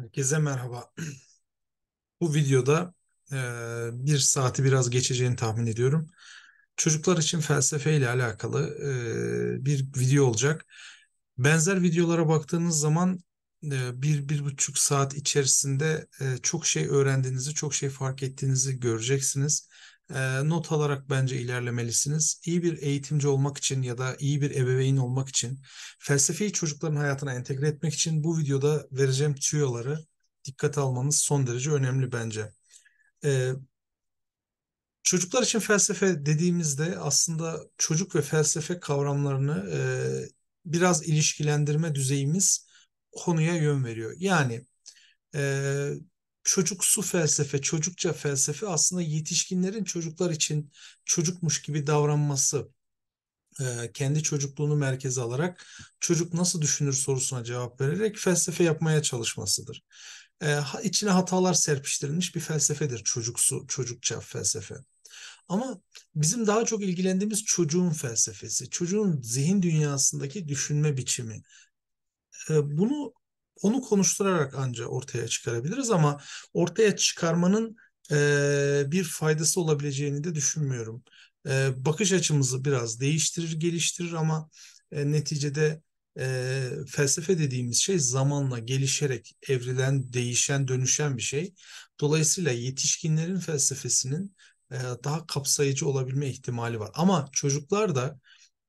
Herkese merhaba. Bu videoda e, bir saati biraz geçeceğini tahmin ediyorum. Çocuklar için felsefe ile alakalı e, bir video olacak. Benzer videolara baktığınız zaman e, bir, bir buçuk saat içerisinde e, çok şey öğrendiğinizi, çok şey fark ettiğinizi göreceksiniz e, not alarak bence ilerlemelisiniz. İyi bir eğitimci olmak için ya da iyi bir ebeveyn olmak için, felsefeyi çocukların hayatına entegre etmek için bu videoda vereceğim tüyoları dikkate almanız son derece önemli bence. E, çocuklar için felsefe dediğimizde aslında çocuk ve felsefe kavramlarını e, biraz ilişkilendirme düzeyimiz konuya yön veriyor. Yani e, çocuksu felsefe, çocukça felsefe aslında yetişkinlerin çocuklar için çocukmuş gibi davranması. kendi çocukluğunu merkeze alarak çocuk nasıl düşünür sorusuna cevap vererek felsefe yapmaya çalışmasıdır. İçine hatalar serpiştirilmiş bir felsefedir çocuksu, çocukça felsefe. Ama bizim daha çok ilgilendiğimiz çocuğun felsefesi, çocuğun zihin dünyasındaki düşünme biçimi. Bunu onu konuşturarak anca ortaya çıkarabiliriz ama ortaya çıkarmanın e, bir faydası olabileceğini de düşünmüyorum. E, bakış açımızı biraz değiştirir, geliştirir ama e, neticede e, felsefe dediğimiz şey zamanla gelişerek evrilen, değişen, dönüşen bir şey. Dolayısıyla yetişkinlerin felsefesinin e, daha kapsayıcı olabilme ihtimali var. Ama çocuklar da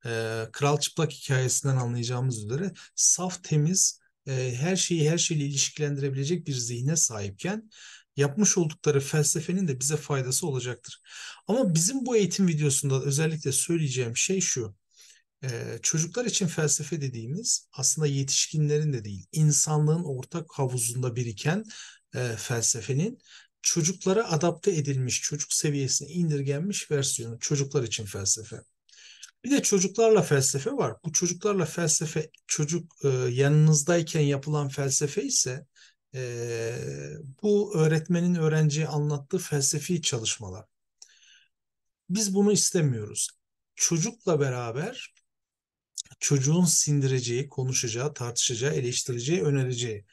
e, Kral Çıplak hikayesinden anlayacağımız üzere saf, temiz, e, her şeyi her şeyle ilişkilendirebilecek bir zihne sahipken yapmış oldukları felsefenin de bize faydası olacaktır. Ama bizim bu eğitim videosunda özellikle söyleyeceğim şey şu. E, çocuklar için felsefe dediğimiz aslında yetişkinlerin de değil, insanlığın ortak havuzunda biriken e, felsefenin çocuklara adapte edilmiş, çocuk seviyesine indirgenmiş versiyonu çocuklar için felsefe. Bir de çocuklarla felsefe var. Bu çocuklarla felsefe çocuk e, yanınızdayken yapılan felsefe ise e, bu öğretmenin öğrenciye anlattığı felsefi çalışmalar. Biz bunu istemiyoruz. Çocukla beraber çocuğun sindireceği, konuşacağı, tartışacağı, eleştireceği, önereceği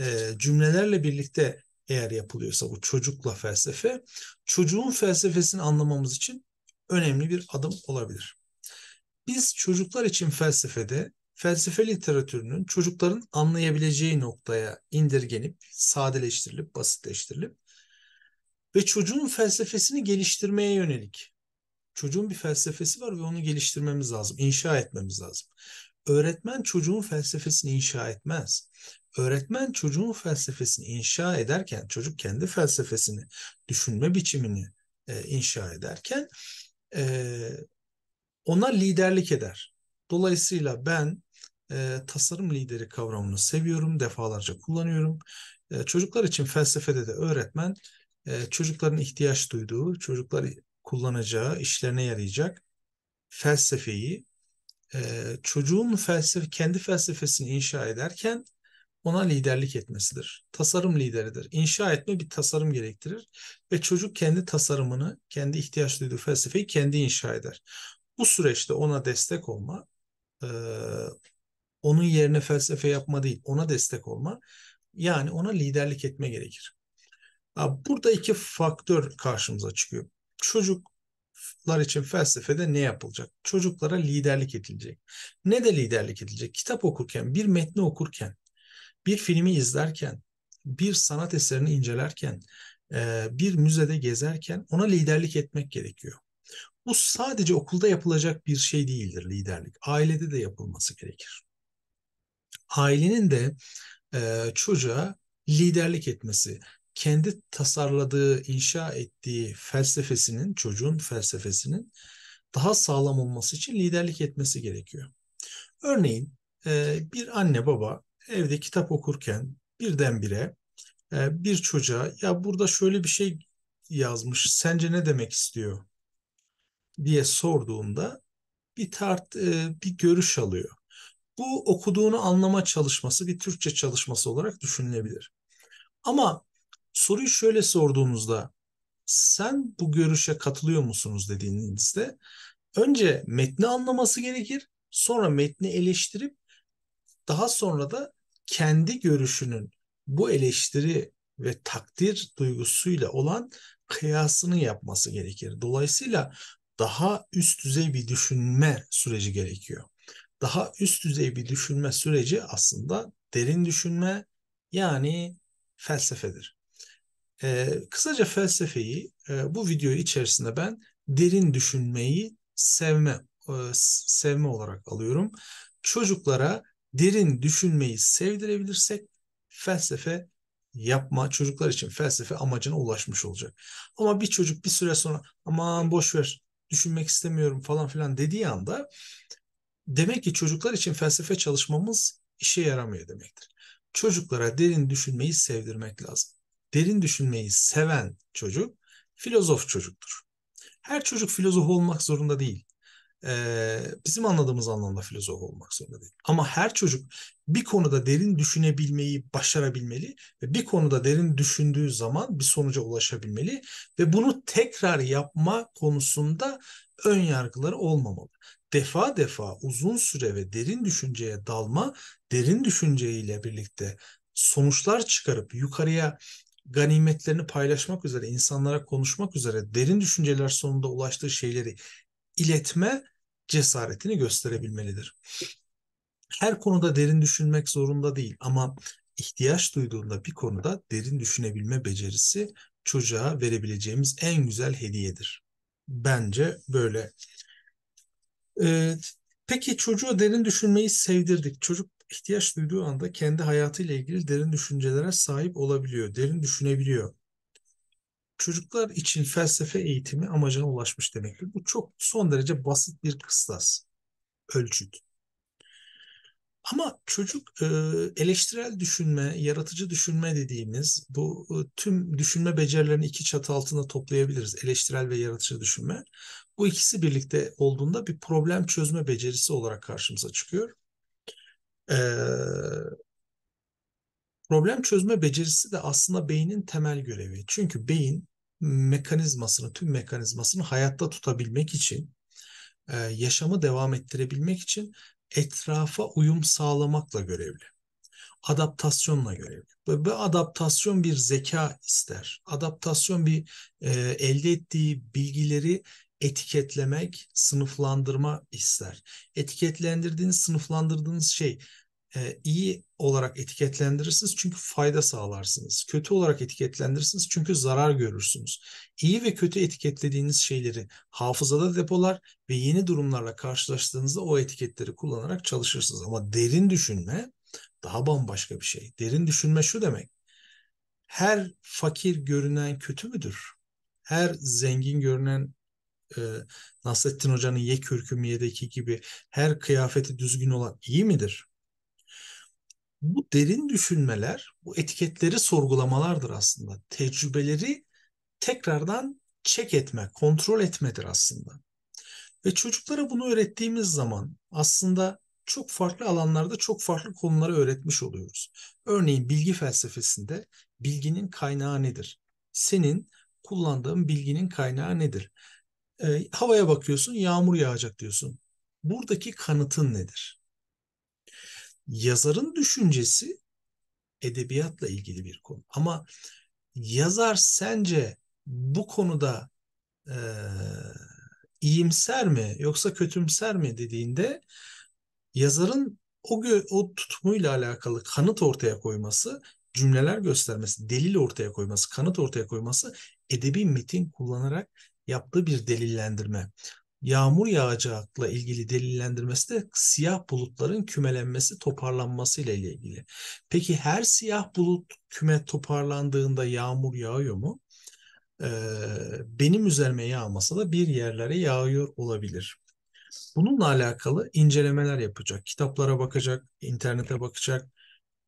e, cümlelerle birlikte eğer yapılıyorsa bu çocukla felsefe, çocuğun felsefesini anlamamız için önemli bir adım olabilir. Biz çocuklar için felsefede felsefe literatürünün çocukların anlayabileceği noktaya indirgenip, sadeleştirilip, basitleştirilip ve çocuğun felsefesini geliştirmeye yönelik. Çocuğun bir felsefesi var ve onu geliştirmemiz lazım, inşa etmemiz lazım. Öğretmen çocuğun felsefesini inşa etmez. Öğretmen çocuğun felsefesini inşa ederken, çocuk kendi felsefesini, düşünme biçimini e, inşa ederken e, ona liderlik eder. Dolayısıyla ben e, tasarım lideri kavramını seviyorum, defalarca kullanıyorum. E, çocuklar için felsefede de öğretmen e, çocukların ihtiyaç duyduğu, çocuklar kullanacağı, işlerine yarayacak felsefeyi e, çocuğun felsefe, kendi felsefesini inşa ederken ona liderlik etmesidir. Tasarım lideridir. İnşa etme bir tasarım gerektirir ve çocuk kendi tasarımını, kendi ihtiyaç duyduğu felsefeyi kendi inşa eder bu süreçte ona destek olma, e, onun yerine felsefe yapma değil, ona destek olma, yani ona liderlik etme gerekir. Burada iki faktör karşımıza çıkıyor. Çocuklar için felsefede ne yapılacak? Çocuklara liderlik edilecek. Ne de liderlik edilecek? Kitap okurken, bir metni okurken, bir filmi izlerken, bir sanat eserini incelerken, e, bir müzede gezerken ona liderlik etmek gerekiyor. Bu sadece okulda yapılacak bir şey değildir liderlik. Ailede de yapılması gerekir. Ailenin de e, çocuğa liderlik etmesi, kendi tasarladığı, inşa ettiği felsefesinin, çocuğun felsefesinin daha sağlam olması için liderlik etmesi gerekiyor. Örneğin e, bir anne baba evde kitap okurken birdenbire e, bir çocuğa ya burada şöyle bir şey yazmış sence ne demek istiyor diye sorduğunda bir tart e, bir görüş alıyor. Bu okuduğunu anlama çalışması bir Türkçe çalışması olarak düşünülebilir. Ama soruyu şöyle sorduğunuzda sen bu görüşe katılıyor musunuz dediğinizde önce metni anlaması gerekir. Sonra metni eleştirip daha sonra da kendi görüşünün bu eleştiri ve takdir duygusuyla olan kıyasını yapması gerekir. Dolayısıyla daha üst düzey bir düşünme süreci gerekiyor. Daha üst düzey bir düşünme süreci aslında derin düşünme yani felsefedir. Ee, kısaca felsefeyi e, bu video içerisinde ben derin düşünmeyi sevme e, sevme olarak alıyorum. Çocuklara derin düşünmeyi sevdirebilirsek felsefe yapma çocuklar için felsefe amacına ulaşmış olacak. Ama bir çocuk bir süre sonra aman boş ver düşünmek istemiyorum falan filan dediği anda demek ki çocuklar için felsefe çalışmamız işe yaramıyor demektir. Çocuklara derin düşünmeyi sevdirmek lazım. Derin düşünmeyi seven çocuk filozof çocuktur. Her çocuk filozof olmak zorunda değil e, bizim anladığımız anlamda filozof olmak zorunda değil. Ama her çocuk bir konuda derin düşünebilmeyi başarabilmeli ve bir konuda derin düşündüğü zaman bir sonuca ulaşabilmeli ve bunu tekrar yapma konusunda ön yargıları olmamalı. Defa defa uzun süre ve derin düşünceye dalma, derin düşünceyle birlikte sonuçlar çıkarıp yukarıya ganimetlerini paylaşmak üzere, insanlara konuşmak üzere derin düşünceler sonunda ulaştığı şeyleri iletme cesaretini gösterebilmelidir. Her konuda derin düşünmek zorunda değil ama ihtiyaç duyduğunda bir konuda derin düşünebilme becerisi çocuğa verebileceğimiz en güzel hediyedir. Bence böyle. Ee, peki çocuğu derin düşünmeyi sevdirdik. Çocuk ihtiyaç duyduğu anda kendi hayatıyla ilgili derin düşüncelere sahip olabiliyor, derin düşünebiliyor çocuklar için felsefe eğitimi amacına ulaşmış demektir. Bu çok son derece basit bir kıstas, ölçüt. Ama çocuk e, eleştirel düşünme, yaratıcı düşünme dediğimiz bu e, tüm düşünme becerilerini iki çatı altında toplayabiliriz. Eleştirel ve yaratıcı düşünme. Bu ikisi birlikte olduğunda bir problem çözme becerisi olarak karşımıza çıkıyor. Ee, Problem çözme becerisi de aslında beynin temel görevi. Çünkü beyin mekanizmasını, tüm mekanizmasını hayatta tutabilmek için, e, yaşamı devam ettirebilmek için etrafa uyum sağlamakla görevli. Adaptasyonla görevli. Ve bu adaptasyon bir zeka ister. Adaptasyon bir e, elde ettiği bilgileri etiketlemek, sınıflandırma ister. Etiketlendirdiğiniz, sınıflandırdığınız şey e, iyi olarak etiketlendirirsiniz çünkü fayda sağlarsınız. Kötü olarak etiketlendirirsiniz çünkü zarar görürsünüz. İyi ve kötü etiketlediğiniz şeyleri hafızada depolar ve yeni durumlarla karşılaştığınızda o etiketleri kullanarak çalışırsınız. Ama derin düşünme daha bambaşka bir şey. Derin düşünme şu demek. Her fakir görünen kötü müdür? Her zengin görünen e, Nasrettin Hoca'nın Ye Kürküm Ye'deki gibi her kıyafeti düzgün olan iyi midir? bu derin düşünmeler, bu etiketleri sorgulamalardır aslında. Tecrübeleri tekrardan çek etme, kontrol etmedir aslında. Ve çocuklara bunu öğrettiğimiz zaman aslında çok farklı alanlarda çok farklı konuları öğretmiş oluyoruz. Örneğin bilgi felsefesinde bilginin kaynağı nedir? Senin kullandığın bilginin kaynağı nedir? E, havaya bakıyorsun, yağmur yağacak diyorsun. Buradaki kanıtın nedir? yazarın düşüncesi edebiyatla ilgili bir konu. Ama yazar sence bu konuda e, iyimser mi yoksa kötümser mi dediğinde yazarın o, gö- o tutumuyla alakalı kanıt ortaya koyması, cümleler göstermesi, delil ortaya koyması, kanıt ortaya koyması edebi metin kullanarak yaptığı bir delillendirme yağmur yağacakla ilgili delillendirmesi de siyah bulutların kümelenmesi, toparlanması ile ilgili. Peki her siyah bulut küme toparlandığında yağmur yağıyor mu? Ee, benim üzerime yağmasa da bir yerlere yağıyor olabilir. Bununla alakalı incelemeler yapacak, kitaplara bakacak, internete bakacak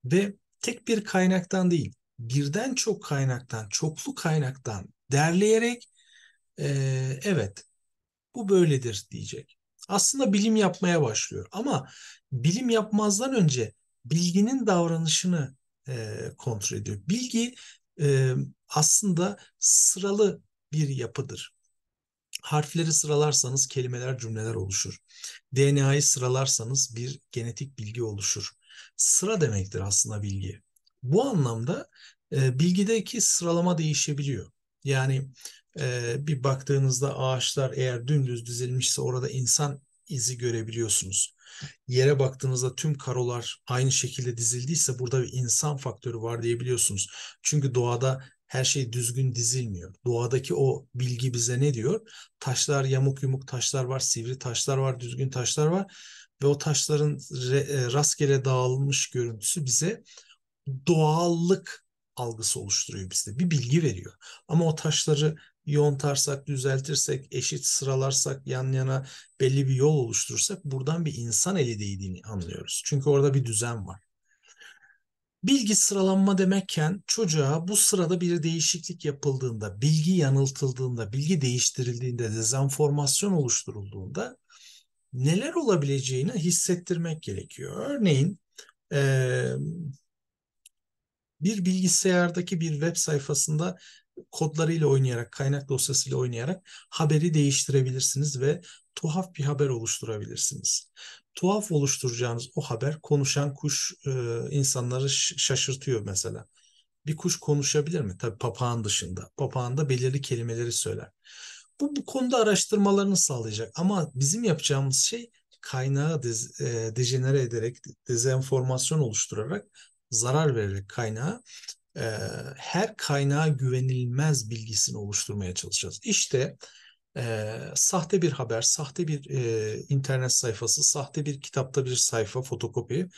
ve tek bir kaynaktan değil, birden çok kaynaktan, çoklu kaynaktan derleyerek e, evet bu böyledir diyecek. Aslında bilim yapmaya başlıyor ama bilim yapmazdan önce bilginin davranışını e, kontrol ediyor. Bilgi e, aslında sıralı bir yapıdır. Harfleri sıralarsanız kelimeler, cümleler oluşur. DNA'yı sıralarsanız bir genetik bilgi oluşur. Sıra demektir aslında bilgi. Bu anlamda e, bilgideki sıralama değişebiliyor. Yani e, bir baktığınızda ağaçlar eğer dümdüz dizilmişse orada insan izi görebiliyorsunuz. Yere baktığınızda tüm karolar aynı şekilde dizildiyse burada bir insan faktörü var diyebiliyorsunuz. Çünkü doğada her şey düzgün dizilmiyor. Doğadaki o bilgi bize ne diyor? Taşlar yamuk yumuk taşlar var, sivri taşlar var, düzgün taşlar var ve o taşların re, rastgele dağılmış görüntüsü bize doğallık algısı oluşturuyor bizde. Bir bilgi veriyor. Ama o taşları yontarsak, düzeltirsek, eşit sıralarsak, yan yana belli bir yol oluşturursak buradan bir insan eli değdiğini anlıyoruz. Çünkü orada bir düzen var. Bilgi sıralanma demekken çocuğa bu sırada bir değişiklik yapıldığında, bilgi yanıltıldığında, bilgi değiştirildiğinde, dezenformasyon oluşturulduğunda neler olabileceğini hissettirmek gerekiyor. Örneğin e, bir bilgisayardaki bir web sayfasında kodlarıyla oynayarak, kaynak dosyasıyla oynayarak haberi değiştirebilirsiniz ve tuhaf bir haber oluşturabilirsiniz. Tuhaf oluşturacağınız o haber konuşan kuş e, insanları şaşırtıyor mesela. Bir kuş konuşabilir mi? Tabii papağan dışında. Papağan da belirli kelimeleri söyler. Bu, bu konuda araştırmalarını sağlayacak ama bizim yapacağımız şey kaynağı dez, e, dejenere ederek, dezenformasyon oluşturarak zarar vererek kaynağı e, her kaynağa güvenilmez bilgisini oluşturmaya çalışacağız. İşte e, sahte bir haber, sahte bir e, internet sayfası, sahte bir kitapta bir sayfa, fotokopi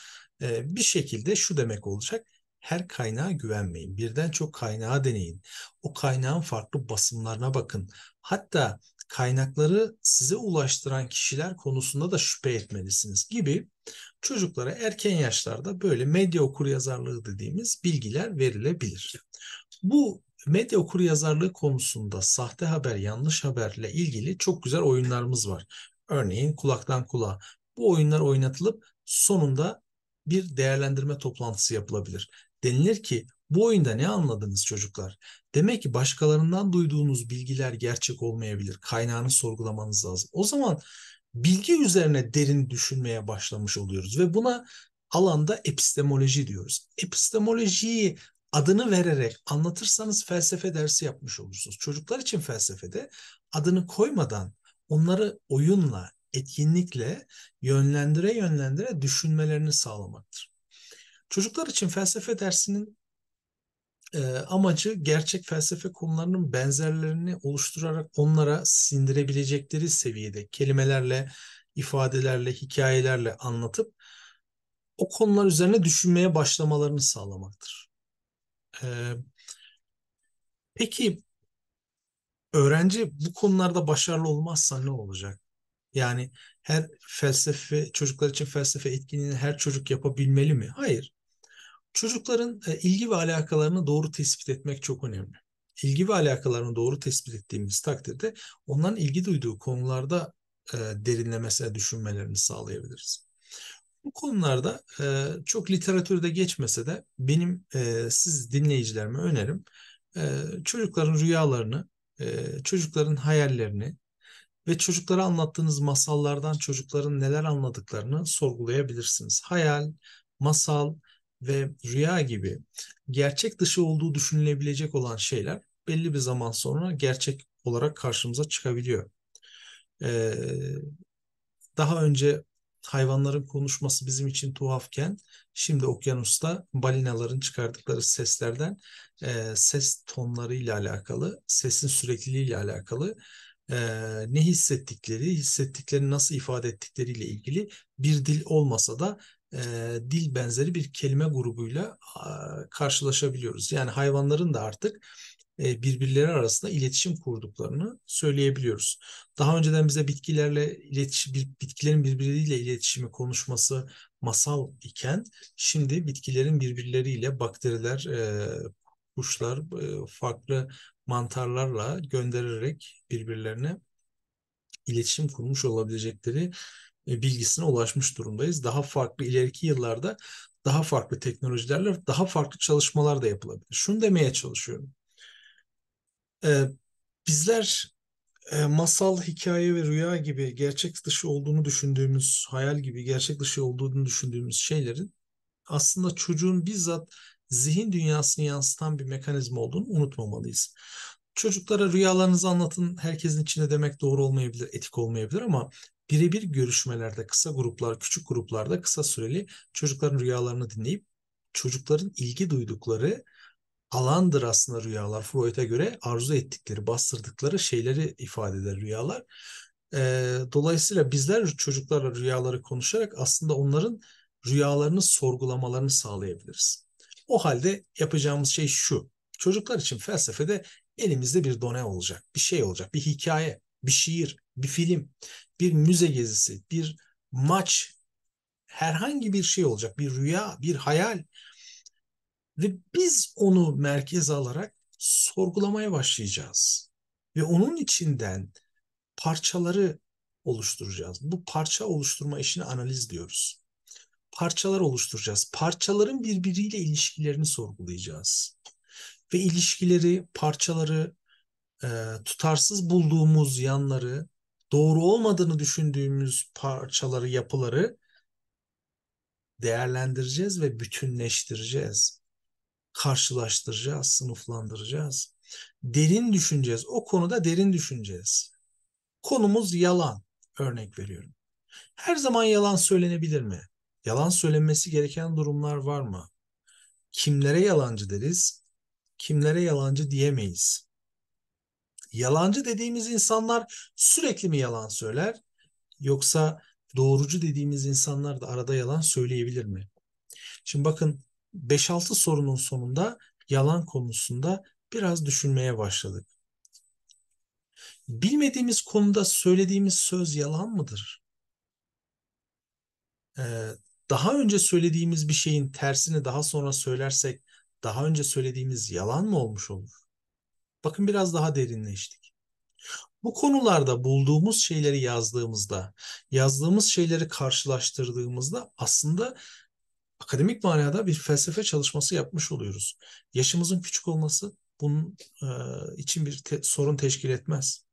e, bir şekilde şu demek olacak. Her kaynağa güvenmeyin. Birden çok kaynağı deneyin. O kaynağın farklı basımlarına bakın. Hatta kaynakları size ulaştıran kişiler konusunda da şüphe etmelisiniz gibi çocuklara erken yaşlarda böyle medya okur yazarlığı dediğimiz bilgiler verilebilir. Bu medya okur yazarlığı konusunda sahte haber, yanlış haberle ilgili çok güzel oyunlarımız var. Örneğin kulaktan kulağa. Bu oyunlar oynatılıp sonunda bir değerlendirme toplantısı yapılabilir. Denilir ki bu oyunda ne anladınız çocuklar? Demek ki başkalarından duyduğunuz bilgiler gerçek olmayabilir. Kaynağını sorgulamanız lazım. O zaman bilgi üzerine derin düşünmeye başlamış oluyoruz ve buna alanda epistemoloji diyoruz. Epistemolojiyi adını vererek anlatırsanız felsefe dersi yapmış olursunuz. Çocuklar için felsefede adını koymadan onları oyunla, etkinlikle yönlendire yönlendire düşünmelerini sağlamaktır. Çocuklar için felsefe dersinin e, amacı gerçek felsefe konularının benzerlerini oluşturarak onlara sindirebilecekleri seviyede kelimelerle, ifadelerle, hikayelerle anlatıp o konular üzerine düşünmeye başlamalarını sağlamaktır. E, peki öğrenci bu konularda başarılı olmazsa ne olacak? Yani her felsefe, çocuklar için felsefe etkinliğini her çocuk yapabilmeli mi? Hayır. Çocukların e, ilgi ve alakalarını doğru tespit etmek çok önemli. İlgi ve alakalarını doğru tespit ettiğimiz takdirde onların ilgi duyduğu konularda e, derinlemesine düşünmelerini sağlayabiliriz. Bu konularda e, çok literatürde geçmese de benim siz dinleyicilerime önerim çocukların rüyalarını, çocukların hayallerini ve çocuklara anlattığınız masallardan çocukların neler anladıklarını sorgulayabilirsiniz. Hayal, masal ve rüya gibi gerçek dışı olduğu düşünülebilecek olan şeyler belli bir zaman sonra gerçek olarak karşımıza çıkabiliyor. Ee, daha önce hayvanların konuşması bizim için tuhafken şimdi okyanusta balinaların çıkardıkları seslerden e, ses tonlarıyla alakalı, sesin sürekliliğiyle alakalı e, ne hissettikleri, hissettiklerini nasıl ifade ettikleriyle ilgili bir dil olmasa da e, dil benzeri bir kelime grubuyla e, karşılaşabiliyoruz. Yani hayvanların da artık e, birbirleri arasında iletişim kurduklarını söyleyebiliyoruz. Daha önceden bize bitkilerle iletişim, bitkilerin birbirleriyle iletişimi konuşması masal iken şimdi bitkilerin birbirleriyle bakteriler, e, kuşlar, e, farklı mantarlarla göndererek birbirlerine iletişim kurmuş olabilecekleri e, bilgisine ulaşmış durumdayız. Daha farklı ileriki yıllarda daha farklı teknolojilerle daha farklı çalışmalar da yapılabilir. Şunu demeye çalışıyorum. Ee, bizler e, masal, hikaye ve rüya gibi gerçek dışı olduğunu düşündüğümüz, hayal gibi gerçek dışı olduğunu düşündüğümüz şeylerin aslında çocuğun bizzat zihin dünyasını yansıtan bir mekanizma olduğunu unutmamalıyız. Çocuklara rüyalarınızı anlatın herkesin içinde demek doğru olmayabilir, etik olmayabilir ama birebir görüşmelerde, kısa gruplar, küçük gruplarda kısa süreli çocukların rüyalarını dinleyip çocukların ilgi duydukları alandır aslında rüyalar. Freud'a göre arzu ettikleri, bastırdıkları şeyleri ifade eder rüyalar. E, dolayısıyla bizler çocuklarla rüyaları konuşarak aslında onların rüyalarını sorgulamalarını sağlayabiliriz. O halde yapacağımız şey şu. Çocuklar için felsefede elimizde bir done olacak, bir şey olacak, bir hikaye bir şiir, bir film, bir müze gezisi, bir maç, herhangi bir şey olacak, bir rüya, bir hayal. Ve biz onu merkeze alarak sorgulamaya başlayacağız. Ve onun içinden parçaları oluşturacağız. Bu parça oluşturma işini analiz diyoruz. Parçalar oluşturacağız. Parçaların birbiriyle ilişkilerini sorgulayacağız. Ve ilişkileri, parçaları, e, tutarsız bulduğumuz yanları, doğru olmadığını düşündüğümüz parçaları, yapıları değerlendireceğiz ve bütünleştireceğiz. Karşılaştıracağız, sınıflandıracağız. Derin düşüneceğiz. O konuda derin düşüneceğiz. Konumuz yalan. Örnek veriyorum. Her zaman yalan söylenebilir mi? Yalan söylenmesi gereken durumlar var mı? Kimlere yalancı deriz? Kimlere yalancı diyemeyiz? Yalancı dediğimiz insanlar sürekli mi yalan söyler? Yoksa doğrucu dediğimiz insanlar da arada yalan söyleyebilir mi? Şimdi bakın 5-6 sorunun sonunda yalan konusunda biraz düşünmeye başladık. Bilmediğimiz konuda söylediğimiz söz yalan mıdır? Ee, daha önce söylediğimiz bir şeyin tersini daha sonra söylersek daha önce söylediğimiz yalan mı olmuş olur? Bakın biraz daha derinleştik. Bu konularda bulduğumuz şeyleri yazdığımızda, yazdığımız şeyleri karşılaştırdığımızda aslında akademik manada bir felsefe çalışması yapmış oluyoruz. Yaşımızın küçük olması bunun e, için bir te- sorun teşkil etmez.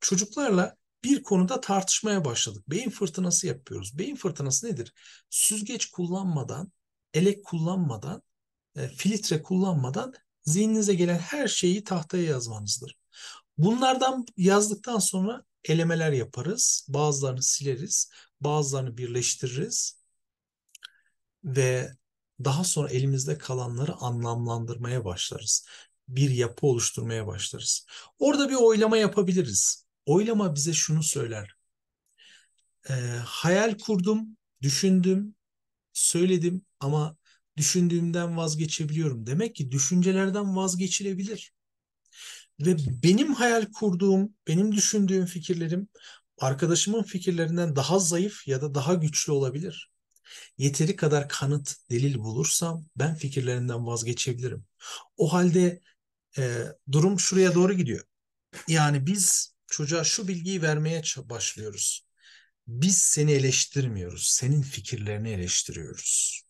Çocuklarla bir konuda tartışmaya başladık. Beyin fırtınası yapıyoruz. Beyin fırtınası nedir? Süzgeç kullanmadan, elek kullanmadan, e, filtre kullanmadan zihninize gelen her şeyi tahtaya yazmanızdır. Bunlardan yazdıktan sonra elemeler yaparız. Bazılarını sileriz, bazılarını birleştiririz ve daha sonra elimizde kalanları anlamlandırmaya başlarız. Bir yapı oluşturmaya başlarız. Orada bir oylama yapabiliriz. Oylama bize şunu söyler. E, hayal kurdum, düşündüm, söyledim ama düşündüğümden vazgeçebiliyorum. Demek ki düşüncelerden vazgeçilebilir. Ve benim hayal kurduğum, benim düşündüğüm fikirlerim arkadaşımın fikirlerinden daha zayıf ya da daha güçlü olabilir. Yeteri kadar kanıt, delil bulursam ben fikirlerinden vazgeçebilirim. O halde e, durum şuraya doğru gidiyor. Yani biz çocuğa şu bilgiyi vermeye başlıyoruz. Biz seni eleştirmiyoruz, senin fikirlerini eleştiriyoruz.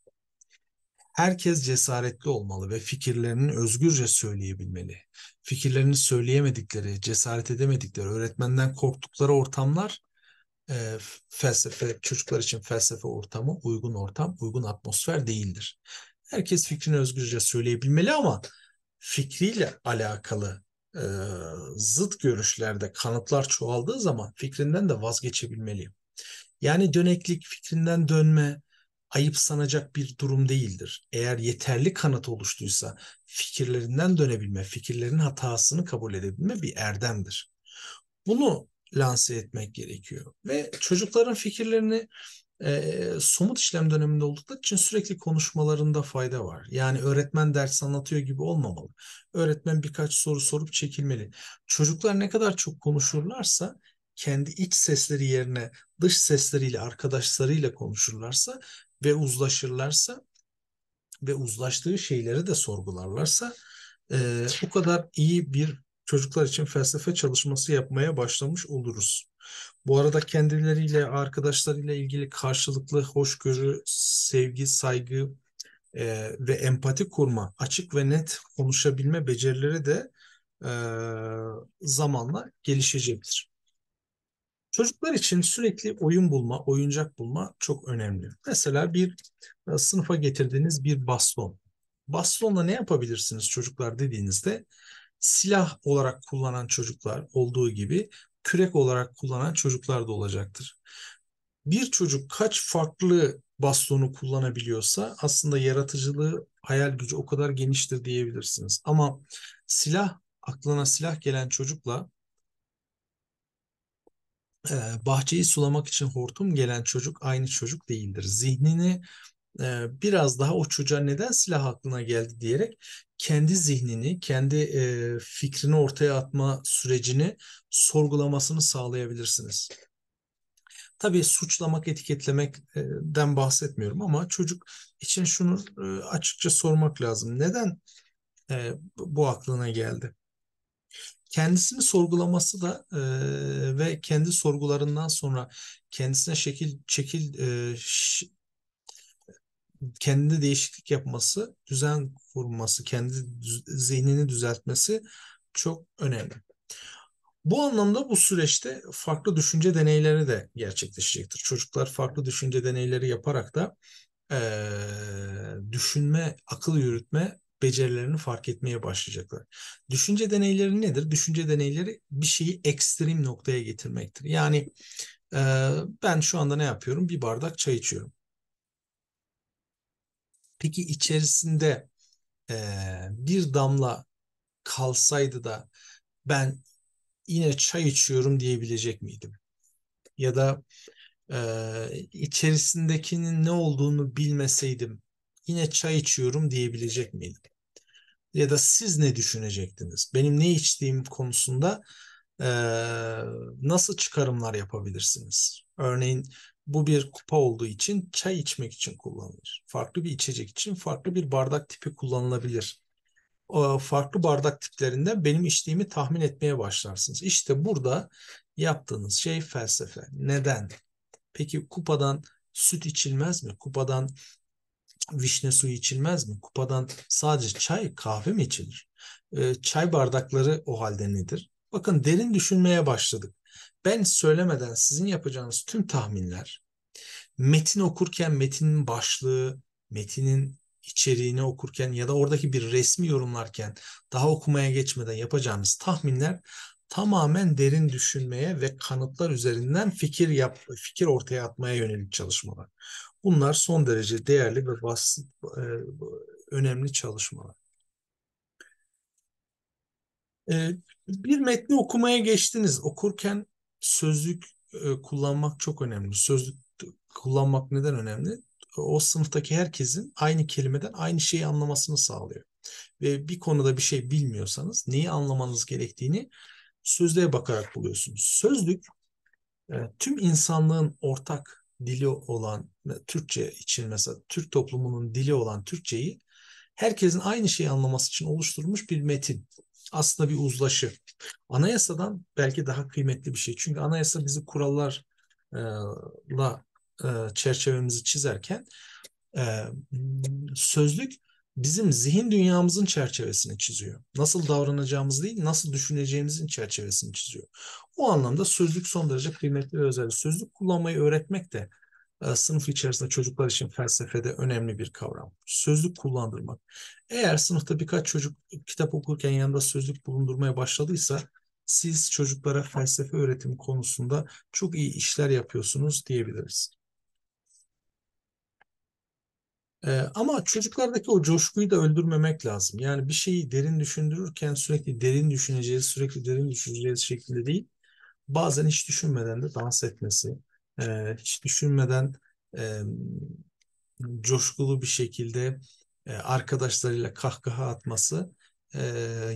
Herkes cesaretli olmalı ve fikirlerini özgürce söyleyebilmeli. Fikirlerini söyleyemedikleri, cesaret edemedikleri, öğretmenden korktukları ortamlar e, felsefe, çocuklar için felsefe ortamı, uygun ortam, uygun atmosfer değildir. Herkes fikrini özgürce söyleyebilmeli ama fikriyle alakalı e, zıt görüşlerde kanıtlar çoğaldığı zaman fikrinden de vazgeçebilmeli. Yani döneklik, fikrinden dönme, ayıp sanacak bir durum değildir. Eğer yeterli kanıt oluştuysa fikirlerinden dönebilme, fikirlerin hatasını kabul edebilme bir erdemdir. Bunu lanse etmek gerekiyor. Ve çocukların fikirlerini e, somut işlem döneminde oldukları için sürekli konuşmalarında fayda var. Yani öğretmen ders anlatıyor gibi olmamalı. Öğretmen birkaç soru sorup çekilmeli. Çocuklar ne kadar çok konuşurlarsa kendi iç sesleri yerine dış sesleriyle, arkadaşlarıyla konuşurlarsa ve uzlaşırlarsa ve uzlaştığı şeyleri de sorgularlarsa e, bu kadar iyi bir çocuklar için felsefe çalışması yapmaya başlamış oluruz. Bu arada kendileriyle, arkadaşlarıyla ilgili karşılıklı hoşgörü, sevgi, saygı e, ve empati kurma, açık ve net konuşabilme becerileri de e, zamanla gelişecektir. Çocuklar için sürekli oyun bulma, oyuncak bulma çok önemli. Mesela bir e, sınıfa getirdiğiniz bir baston. Bastonla ne yapabilirsiniz çocuklar dediğinizde silah olarak kullanan çocuklar olduğu gibi kürek olarak kullanan çocuklar da olacaktır. Bir çocuk kaç farklı bastonu kullanabiliyorsa aslında yaratıcılığı, hayal gücü o kadar geniştir diyebilirsiniz. Ama silah aklına silah gelen çocukla bahçeyi sulamak için hortum gelen çocuk aynı çocuk değildir. Zihnini biraz daha o çocuğa neden silah aklına geldi diyerek kendi zihnini, kendi fikrini ortaya atma sürecini sorgulamasını sağlayabilirsiniz. Tabii suçlamak, etiketlemekten bahsetmiyorum ama çocuk için şunu açıkça sormak lazım. Neden bu aklına geldi? kendisini sorgulaması da e, ve kendi sorgularından sonra kendisine şekil çekil, e, ş, kendine değişiklik yapması, düzen kurması, kendi zihnini düzeltmesi çok önemli. Bu anlamda bu süreçte farklı düşünce deneyleri de gerçekleşecektir. Çocuklar farklı düşünce deneyleri yaparak da e, düşünme, akıl yürütme becerilerini fark etmeye başlayacaklar. Düşünce deneyleri nedir? Düşünce deneyleri bir şeyi ekstrem noktaya getirmektir. Yani e, ben şu anda ne yapıyorum? Bir bardak çay içiyorum. Peki içerisinde e, bir damla kalsaydı da ben yine çay içiyorum diyebilecek miydim? Ya da e, içerisindekinin ne olduğunu bilmeseydim yine çay içiyorum diyebilecek miydim? Ya da siz ne düşünecektiniz? Benim ne içtiğim konusunda e, nasıl çıkarımlar yapabilirsiniz? Örneğin bu bir kupa olduğu için çay içmek için kullanılır. Farklı bir içecek için farklı bir bardak tipi kullanılabilir. O farklı bardak tiplerinde benim içtiğimi tahmin etmeye başlarsınız. İşte burada yaptığınız şey felsefe. Neden? Peki kupadan süt içilmez mi? Kupadan vişne suyu içilmez mi? Kupadan sadece çay, kahve mi içilir? E, çay bardakları o halde nedir? Bakın derin düşünmeye başladık. Ben söylemeden sizin yapacağınız tüm tahminler, metin okurken metinin başlığı, metinin içeriğini okurken ya da oradaki bir resmi yorumlarken daha okumaya geçmeden yapacağınız tahminler tamamen derin düşünmeye ve kanıtlar üzerinden fikir yap fikir ortaya atmaya yönelik çalışmalar. Bunlar son derece değerli ve basit e, önemli çalışmalar. E, bir metni okumaya geçtiniz. Okurken sözlük e, kullanmak çok önemli. Sözlük kullanmak neden önemli? O sınıftaki herkesin aynı kelimeden aynı şeyi anlamasını sağlıyor. Ve bir konuda bir şey bilmiyorsanız neyi anlamanız gerektiğini sözlüğe bakarak buluyorsunuz. Sözlük e, tüm insanlığın ortak dili olan e, Türkçe için mesela Türk toplumunun dili olan Türkçeyi herkesin aynı şeyi anlaması için oluşturulmuş bir metin. Aslında bir uzlaşı. Anayasadan belki daha kıymetli bir şey. Çünkü anayasa bizi kurallarla e, çerçevemizi çizerken sözlük bizim zihin dünyamızın çerçevesini çiziyor. Nasıl davranacağımız değil, nasıl düşüneceğimizin çerçevesini çiziyor. O anlamda sözlük son derece kıymetli ve özel. Sözlük kullanmayı öğretmek de e, sınıf içerisinde çocuklar için felsefede önemli bir kavram. Sözlük kullandırmak. Eğer sınıfta birkaç çocuk kitap okurken yanında sözlük bulundurmaya başladıysa siz çocuklara felsefe öğretimi konusunda çok iyi işler yapıyorsunuz diyebiliriz. Ee, ama çocuklardaki o coşkuyu da öldürmemek lazım. Yani bir şeyi derin düşündürürken sürekli derin düşüneceğiz, sürekli derin düşüneceğiz şeklinde değil. Bazen hiç düşünmeden de dans etmesi, e, hiç düşünmeden e, coşkulu bir şekilde e, arkadaşlarıyla kahkaha atması e,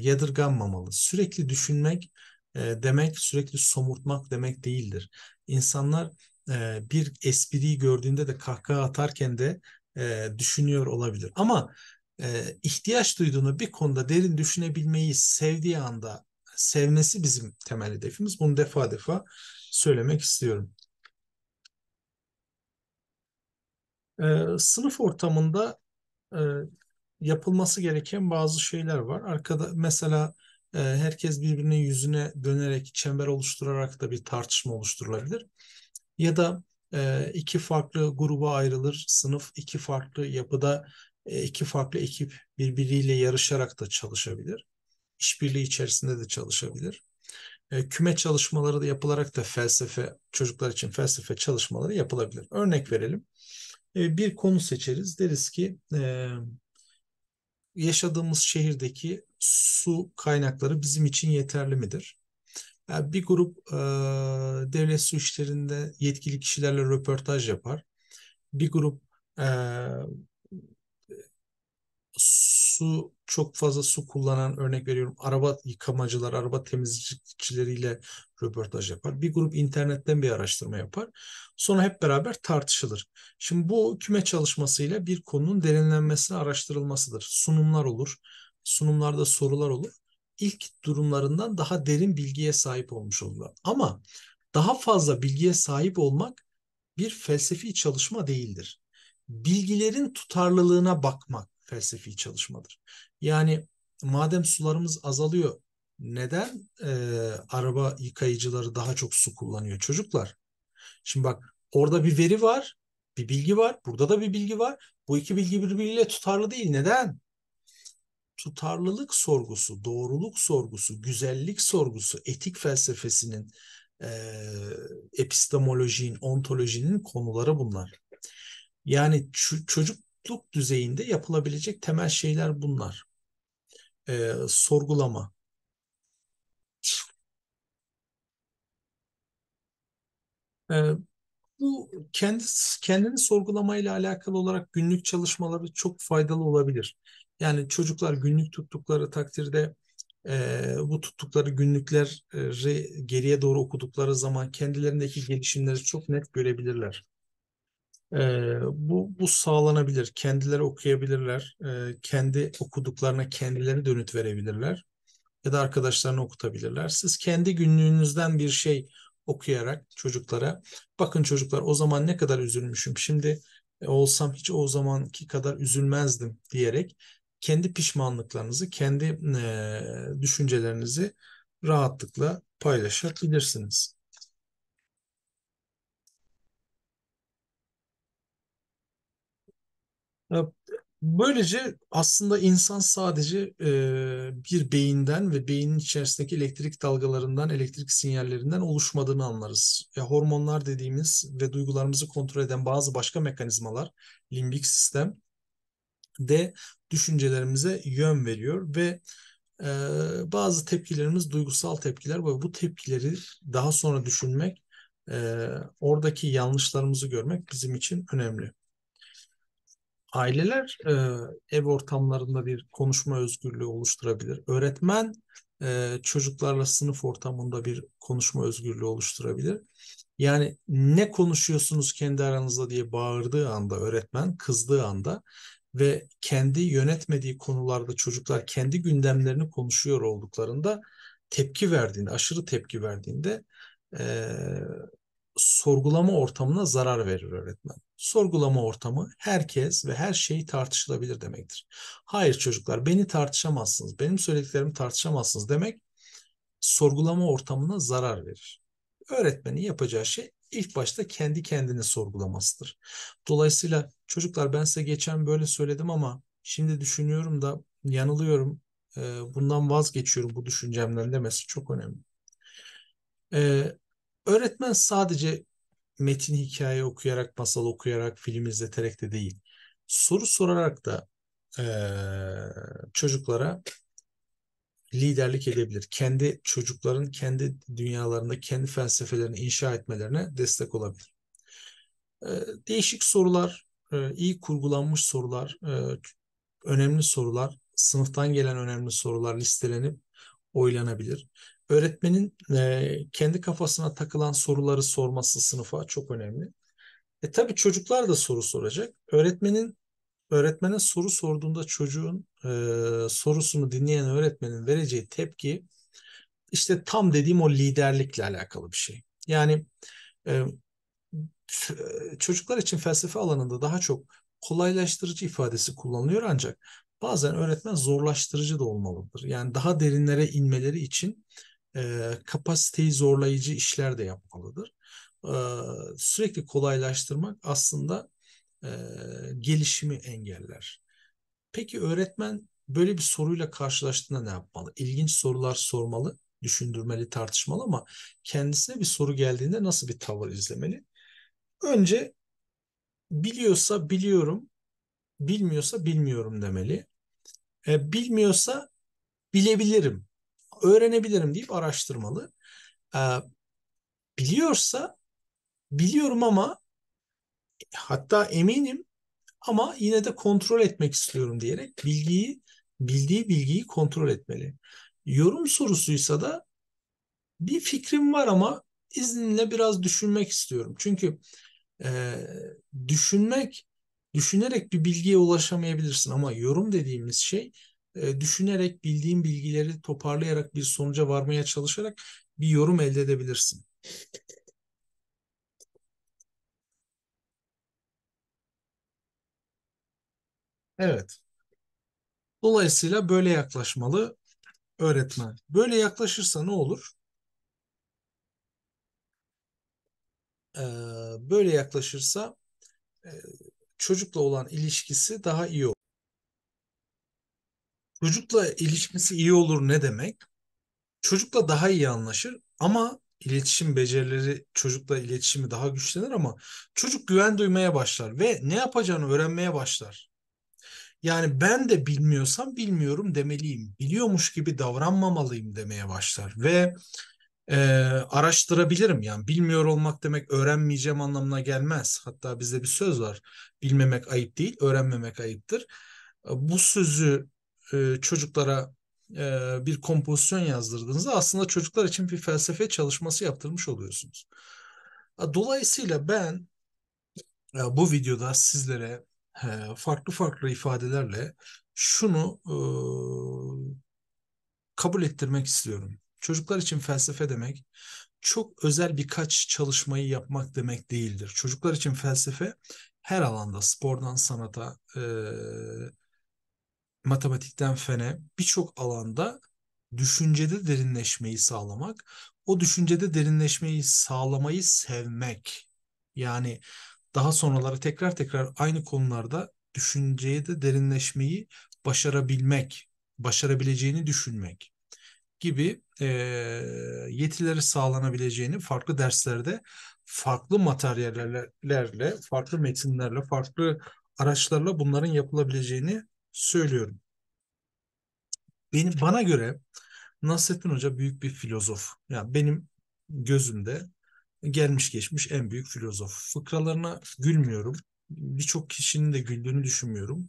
yadırganmamalı. Sürekli düşünmek e, demek, sürekli somurtmak demek değildir. İnsanlar e, bir espriyi gördüğünde de kahkaha atarken de e, düşünüyor olabilir. Ama e, ihtiyaç duyduğunu bir konuda derin düşünebilmeyi sevdiği anda sevmesi bizim temel hedefimiz. Bunu defa defa söylemek istiyorum. E, sınıf ortamında e, yapılması gereken bazı şeyler var. Arkada mesela e, herkes birbirinin yüzüne dönerek çember oluşturarak da bir tartışma oluşturulabilir. Ya da ee, iki farklı gruba ayrılır. Sınıf iki farklı yapıda e, iki farklı ekip birbiriyle yarışarak da çalışabilir. İşbirliği içerisinde de çalışabilir. E, küme çalışmaları da yapılarak da felsefe çocuklar için felsefe çalışmaları yapılabilir. Örnek verelim. E, bir konu seçeriz. Deriz ki yaşadığımız şehirdeki su kaynakları bizim için yeterli midir? Yani bir grup e, devlet su işlerinde yetkili kişilerle röportaj yapar. Bir grup e, su çok fazla su kullanan örnek veriyorum araba yıkamacılar, araba temizlikçileriyle röportaj yapar. Bir grup internetten bir araştırma yapar. Sonra hep beraber tartışılır. Şimdi bu küme çalışmasıyla bir konunun derinlenmesi, araştırılmasıdır. Sunumlar olur. Sunumlarda sorular olur ilk durumlarından daha derin bilgiye sahip olmuş oluyor. Ama daha fazla bilgiye sahip olmak bir felsefi çalışma değildir. Bilgilerin tutarlılığına bakmak felsefi çalışmadır. Yani madem sularımız azalıyor neden e, araba yıkayıcıları daha çok su kullanıyor çocuklar? Şimdi bak orada bir veri var, bir bilgi var, burada da bir bilgi var. Bu iki bilgi birbiriyle tutarlı değil. Neden? tutarlılık sorgusu, doğruluk sorgusu, güzellik sorgusu, etik felsefesinin, e, epistemolojinin, ontolojinin konuları bunlar. Yani çocukluk düzeyinde yapılabilecek temel şeyler bunlar. E, sorgulama. E, bu kendi kendini sorgulamayla alakalı olarak günlük çalışmaları çok faydalı olabilir. Yani çocuklar günlük tuttukları takdirde e, bu tuttukları günlükleri geriye doğru okudukları zaman kendilerindeki gelişimleri çok net görebilirler. E, bu, bu sağlanabilir. Kendileri okuyabilirler. E, kendi okuduklarına kendileri dönüt verebilirler. Ya da arkadaşlarına okutabilirler. Siz kendi günlüğünüzden bir şey okuyarak çocuklara bakın çocuklar o zaman ne kadar üzülmüşüm şimdi e, olsam hiç o zamanki kadar üzülmezdim diyerek kendi pişmanlıklarınızı, kendi e, düşüncelerinizi rahatlıkla paylaşabilirsiniz. Böylece aslında insan sadece e, bir beyinden ve beynin içerisindeki elektrik dalgalarından, elektrik sinyallerinden oluşmadığını anlarız. E, hormonlar dediğimiz ve duygularımızı kontrol eden bazı başka mekanizmalar, limbik sistem de düşüncelerimize yön veriyor ve e, bazı tepkilerimiz duygusal tepkiler ve bu tepkileri daha sonra düşünmek, e, oradaki yanlışlarımızı görmek bizim için önemli. Aileler e, ev ortamlarında bir konuşma özgürlüğü oluşturabilir. Öğretmen e, çocuklarla sınıf ortamında bir konuşma özgürlüğü oluşturabilir. Yani ne konuşuyorsunuz kendi aranızda diye bağırdığı anda öğretmen kızdığı anda ve kendi yönetmediği konularda çocuklar kendi gündemlerini konuşuyor olduklarında tepki verdiğinde, aşırı tepki verdiğinde e, sorgulama ortamına zarar verir öğretmen. Sorgulama ortamı herkes ve her şey tartışılabilir demektir. Hayır çocuklar beni tartışamazsınız, benim söylediklerimi tartışamazsınız demek sorgulama ortamına zarar verir. Öğretmenin yapacağı şey ilk başta kendi kendini sorgulamasıdır. Dolayısıyla çocuklar ben size geçen böyle söyledim ama şimdi düşünüyorum da yanılıyorum. E, bundan vazgeçiyorum bu düşüncemden demesi çok önemli. E, öğretmen sadece metin hikaye okuyarak, masal okuyarak, film izleterek de değil. Soru sorarak da e, çocuklara liderlik edebilir. Kendi çocukların kendi dünyalarında kendi felsefelerini inşa etmelerine destek olabilir. Ee, değişik sorular, e, iyi kurgulanmış sorular, e, önemli sorular, sınıftan gelen önemli sorular listelenip oylanabilir. Öğretmenin e, kendi kafasına takılan soruları sorması sınıfa çok önemli. E tabii çocuklar da soru soracak. Öğretmenin öğretmene soru sorduğunda çocuğun e, sorusunu dinleyen öğretmenin vereceği tepki işte tam dediğim o liderlikle alakalı bir şey. Yani e, e, çocuklar için felsefe alanında daha çok kolaylaştırıcı ifadesi kullanılıyor ancak bazen öğretmen zorlaştırıcı da olmalıdır. Yani daha derinlere inmeleri için e, kapasiteyi zorlayıcı işler de yapmalıdır. E, sürekli kolaylaştırmak aslında e, gelişimi engeller. Peki öğretmen böyle bir soruyla karşılaştığında ne yapmalı? İlginç sorular sormalı, düşündürmeli, tartışmalı ama kendisine bir soru geldiğinde nasıl bir tavır izlemeli? Önce biliyorsa biliyorum, bilmiyorsa bilmiyorum demeli. E, bilmiyorsa bilebilirim, öğrenebilirim deyip araştırmalı. E, biliyorsa biliyorum ama hatta eminim ama yine de kontrol etmek istiyorum diyerek bilgiyi bildiği bilgiyi kontrol etmeli. Yorum sorusuysa da bir fikrim var ama izninle biraz düşünmek istiyorum. Çünkü e, düşünmek, düşünerek bir bilgiye ulaşamayabilirsin ama yorum dediğimiz şey e, düşünerek bildiğin bilgileri toparlayarak bir sonuca varmaya çalışarak bir yorum elde edebilirsin. Evet. Dolayısıyla böyle yaklaşmalı öğretmen. Böyle yaklaşırsa ne olur? Ee, böyle yaklaşırsa e, çocukla olan ilişkisi daha iyi olur. Çocukla ilişkisi iyi olur ne demek? Çocukla daha iyi anlaşır ama iletişim becerileri çocukla iletişimi daha güçlenir ama çocuk güven duymaya başlar ve ne yapacağını öğrenmeye başlar. Yani ben de bilmiyorsam bilmiyorum demeliyim. Biliyormuş gibi davranmamalıyım demeye başlar ve e, araştırabilirim. Yani bilmiyor olmak demek öğrenmeyeceğim anlamına gelmez. Hatta bizde bir söz var. Bilmemek ayıp değil, öğrenmemek ayıptır. Bu sözü e, çocuklara e, bir kompozisyon yazdırdığınızda aslında çocuklar için bir felsefe çalışması yaptırmış oluyorsunuz. Dolayısıyla ben e, bu videoda sizlere farklı farklı ifadelerle şunu kabul ettirmek istiyorum. Çocuklar için felsefe demek çok özel birkaç çalışmayı yapmak demek değildir. Çocuklar için felsefe her alanda spordan sanata, e, matematikten fene birçok alanda düşüncede derinleşmeyi sağlamak, o düşüncede derinleşmeyi sağlamayı sevmek. Yani daha sonraları tekrar tekrar aynı konularda düşünceye de derinleşmeyi başarabilmek, başarabileceğini düşünmek gibi e, yetileri sağlanabileceğini farklı derslerde farklı materyallerle, farklı metinlerle, farklı araçlarla bunların yapılabileceğini söylüyorum. Benim bana göre Nasrettin Hoca büyük bir filozof. Yani benim gözümde gelmiş geçmiş en büyük filozof. Fıkralarına gülmüyorum. Birçok kişinin de güldüğünü düşünmüyorum.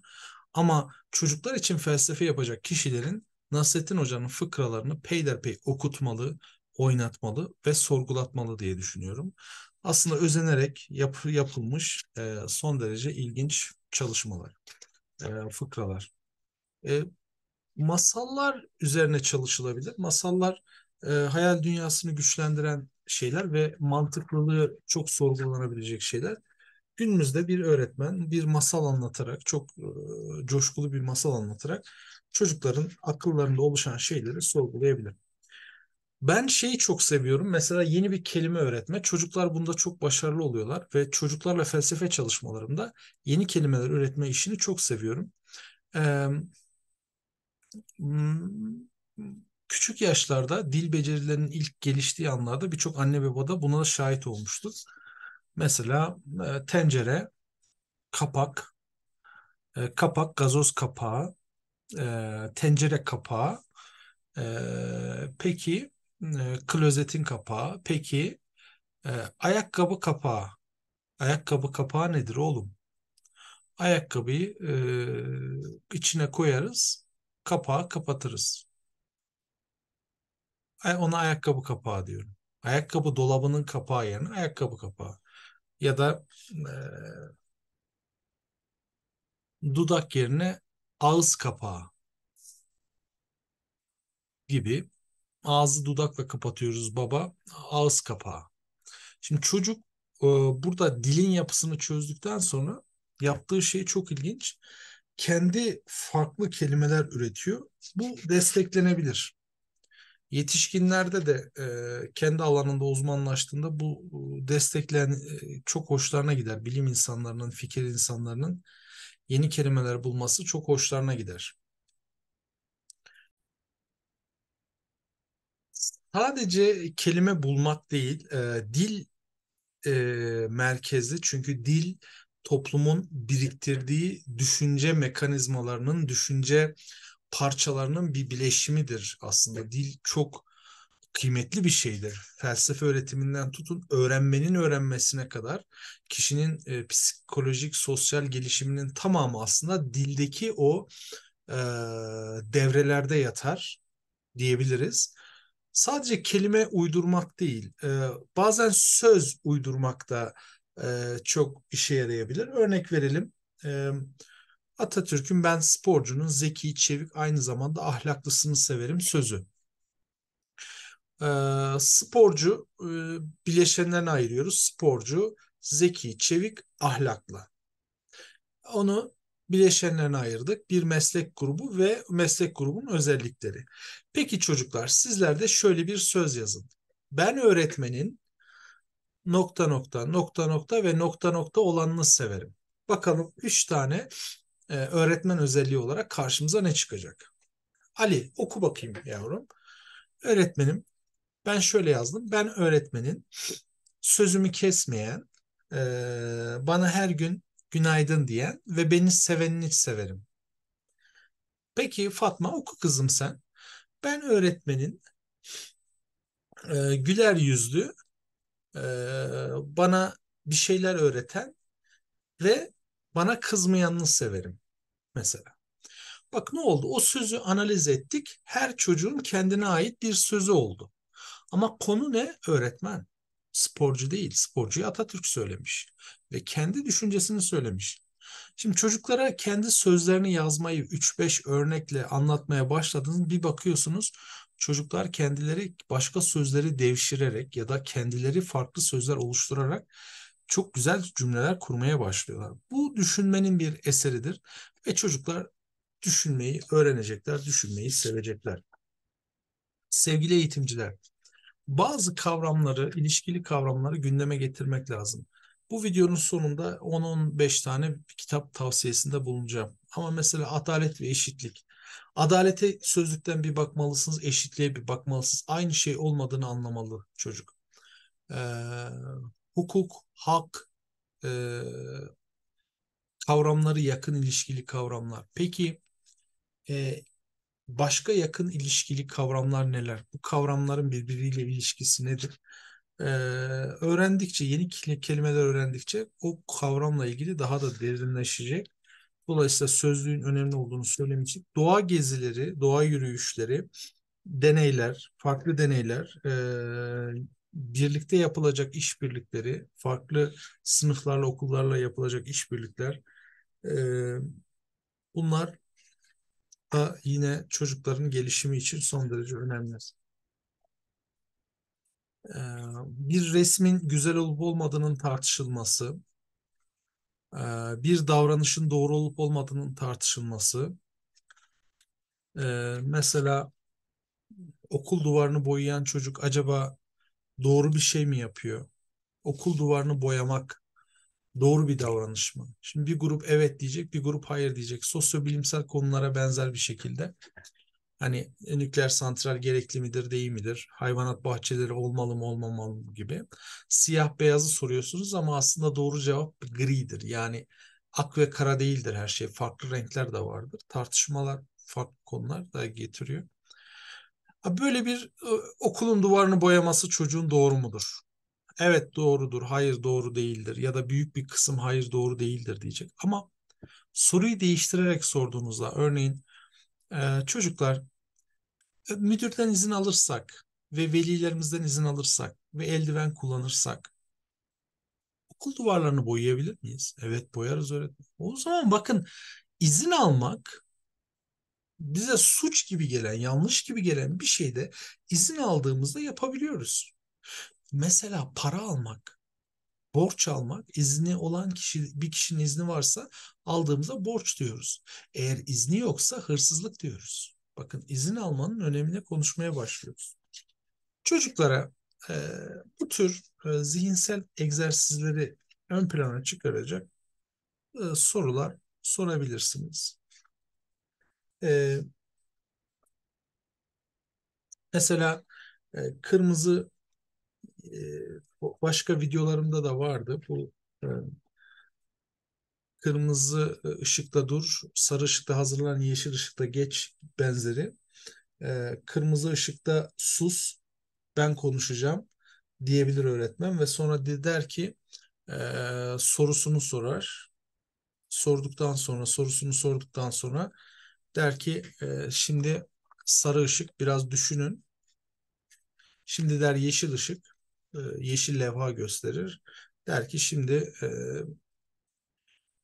Ama çocuklar için felsefe yapacak kişilerin Nasrettin Hoca'nın fıkralarını peyderpey okutmalı, oynatmalı ve sorgulatmalı diye düşünüyorum. Aslında özenerek yap, yapılmış e, son derece ilginç çalışmalar, e, fıkralar. E, masallar üzerine çalışılabilir. Masallar e, hayal dünyasını güçlendiren şeyler ve mantıklılığı çok sorgulanabilecek şeyler. Günümüzde bir öğretmen bir masal anlatarak, çok e, coşkulu bir masal anlatarak çocukların akıllarında oluşan şeyleri sorgulayabilir. Ben şeyi çok seviyorum. Mesela yeni bir kelime öğretme. Çocuklar bunda çok başarılı oluyorlar ve çocuklarla felsefe çalışmalarımda yeni kelimeler üretme işini çok seviyorum. Ee, küçük yaşlarda dil becerilerinin ilk geliştiği anlarda birçok anne ve baba da buna da şahit olmuştur. Mesela e, tencere, kapak, e, kapak, gazoz kapağı, e, tencere kapağı, e, peki e, klozetin kapağı, peki e, ayakkabı kapağı. Ayakkabı kapağı nedir oğlum? Ayakkabıyı e, içine koyarız, kapağı kapatırız ona ayakkabı kapağı diyorum. Ayakkabı dolabının kapağı yerine ayakkabı kapağı. Ya da e, dudak yerine ağız kapağı gibi. Ağzı dudakla kapatıyoruz baba. Ağız kapağı. Şimdi çocuk e, burada dilin yapısını çözdükten sonra yaptığı şey çok ilginç. Kendi farklı kelimeler üretiyor. Bu desteklenebilir. Yetişkinlerde de e, kendi alanında uzmanlaştığında bu destekleyen e, çok hoşlarına gider. Bilim insanlarının, fikir insanlarının yeni kelimeler bulması çok hoşlarına gider. Sadece kelime bulmak değil, e, dil e, merkezli çünkü dil toplumun biriktirdiği düşünce mekanizmalarının, düşünce parçalarının bir bileşimidir aslında. Dil çok kıymetli bir şeydir. Felsefe öğretiminden tutun öğrenmenin öğrenmesine kadar kişinin e, psikolojik, sosyal gelişiminin tamamı aslında dildeki o e, devrelerde yatar diyebiliriz. Sadece kelime uydurmak değil, e, bazen söz uydurmak da e, çok işe yarayabilir. Örnek verelim. E, Atatürk'ün ben sporcunun zeki, çevik, aynı zamanda ahlaklısını severim sözü. E, sporcu e, bileşenlerine ayırıyoruz. Sporcu zeki, çevik, ahlaklı. Onu bileşenlerine ayırdık. Bir meslek grubu ve meslek grubun özellikleri. Peki çocuklar sizler de şöyle bir söz yazın. Ben öğretmenin nokta nokta nokta nokta ve nokta nokta olanını severim. Bakalım 3 tane e, öğretmen özelliği olarak karşımıza ne çıkacak? Ali oku bakayım yavrum. Öğretmenim ben şöyle yazdım. Ben öğretmenin sözümü kesmeyen, e, bana her gün günaydın diyen ve beni sevenini severim. Peki Fatma oku kızım sen. Ben öğretmenin e, güler yüzlü, e, bana bir şeyler öğreten ve bana kızmayanını severim mesela. Bak ne oldu? O sözü analiz ettik. Her çocuğun kendine ait bir sözü oldu. Ama konu ne? Öğretmen. Sporcu değil. Sporcuyu Atatürk söylemiş. Ve kendi düşüncesini söylemiş. Şimdi çocuklara kendi sözlerini yazmayı 3-5 örnekle anlatmaya başladınız. Bir bakıyorsunuz çocuklar kendileri başka sözleri devşirerek ya da kendileri farklı sözler oluşturarak çok güzel cümleler kurmaya başlıyorlar. Bu düşünmenin bir eseridir ve çocuklar düşünmeyi öğrenecekler, düşünmeyi sevecekler. Sevgili eğitimciler, bazı kavramları, ilişkili kavramları gündeme getirmek lazım. Bu videonun sonunda 10-15 tane kitap tavsiyesinde bulunacağım. Ama mesela adalet ve eşitlik. Adalete sözlükten bir bakmalısınız, eşitliğe bir bakmalısınız. Aynı şey olmadığını anlamalı çocuk. Ee, hukuk, hak e, kavramları yakın ilişkili kavramlar. Peki e, başka yakın ilişkili kavramlar neler? Bu kavramların birbiriyle ilişkisi nedir? Ee, öğrendikçe, yeni kelimeler öğrendikçe o kavramla ilgili daha da derinleşecek. Dolayısıyla sözlüğün önemli olduğunu söylemek için doğa gezileri, doğa yürüyüşleri, deneyler, farklı deneyler, e, birlikte yapılacak işbirlikleri, farklı sınıflarla, okullarla yapılacak işbirlikler e, bunlar da yine çocukların gelişimi için son derece önemli. E, bir resmin güzel olup olmadığının tartışılması, e, bir davranışın doğru olup olmadığının tartışılması, e, mesela okul duvarını boyayan çocuk acaba doğru bir şey mi yapıyor? Okul duvarını boyamak doğru bir davranış mı? Şimdi bir grup evet diyecek, bir grup hayır diyecek. Sosyobilimsel konulara benzer bir şekilde. Hani nükleer santral gerekli midir, değil midir? Hayvanat bahçeleri olmalı mı, olmamalı mı gibi. Siyah beyazı soruyorsunuz ama aslında doğru cevap gridir. Yani ak ve kara değildir her şey. Farklı renkler de vardır. Tartışmalar farklı konular da getiriyor. Böyle bir ıı, okulun duvarını boyaması çocuğun doğru mudur? Evet doğrudur, hayır doğru değildir ya da büyük bir kısım hayır doğru değildir diyecek. Ama soruyu değiştirerek sorduğunuzda örneğin çocuklar e, müdürden izin alırsak ve velilerimizden izin alırsak ve eldiven kullanırsak okul duvarlarını boyayabilir miyiz? Evet boyarız öğretmen. O zaman bakın izin almak bize suç gibi gelen, yanlış gibi gelen bir şeyde izin aldığımızda yapabiliyoruz. Mesela para almak, borç almak, izni olan kişi bir kişinin izni varsa aldığımızda borç diyoruz. Eğer izni yoksa hırsızlık diyoruz. Bakın izin almanın önemine konuşmaya başlıyoruz. Çocuklara e, bu tür e, zihinsel egzersizleri ön plana çıkaracak e, sorular sorabilirsiniz e, mesela e, kırmızı e, başka videolarımda da vardı bu e, kırmızı e, ışıkta dur, sarı ışıkta hazırlan, yeşil ışıkta geç benzeri. E, kırmızı ışıkta sus, ben konuşacağım diyebilir öğretmen ve sonra de der ki e, sorusunu sorar. Sorduktan sonra sorusunu sorduktan sonra Der ki e, şimdi sarı ışık biraz düşünün. Şimdi der yeşil ışık, e, yeşil levha gösterir. Der ki şimdi e,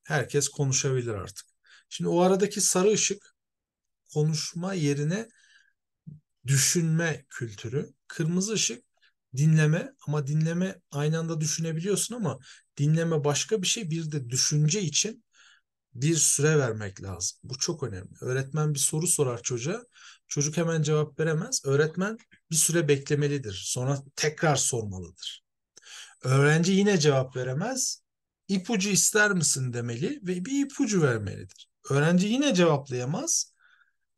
herkes konuşabilir artık. Şimdi o aradaki sarı ışık konuşma yerine düşünme kültürü. Kırmızı ışık dinleme ama dinleme aynı anda düşünebiliyorsun ama dinleme başka bir şey bir de düşünce için bir süre vermek lazım. Bu çok önemli. Öğretmen bir soru sorar çocuğa. Çocuk hemen cevap veremez. Öğretmen bir süre beklemelidir. Sonra tekrar sormalıdır. Öğrenci yine cevap veremez. İpucu ister misin demeli ve bir ipucu vermelidir. Öğrenci yine cevaplayamaz.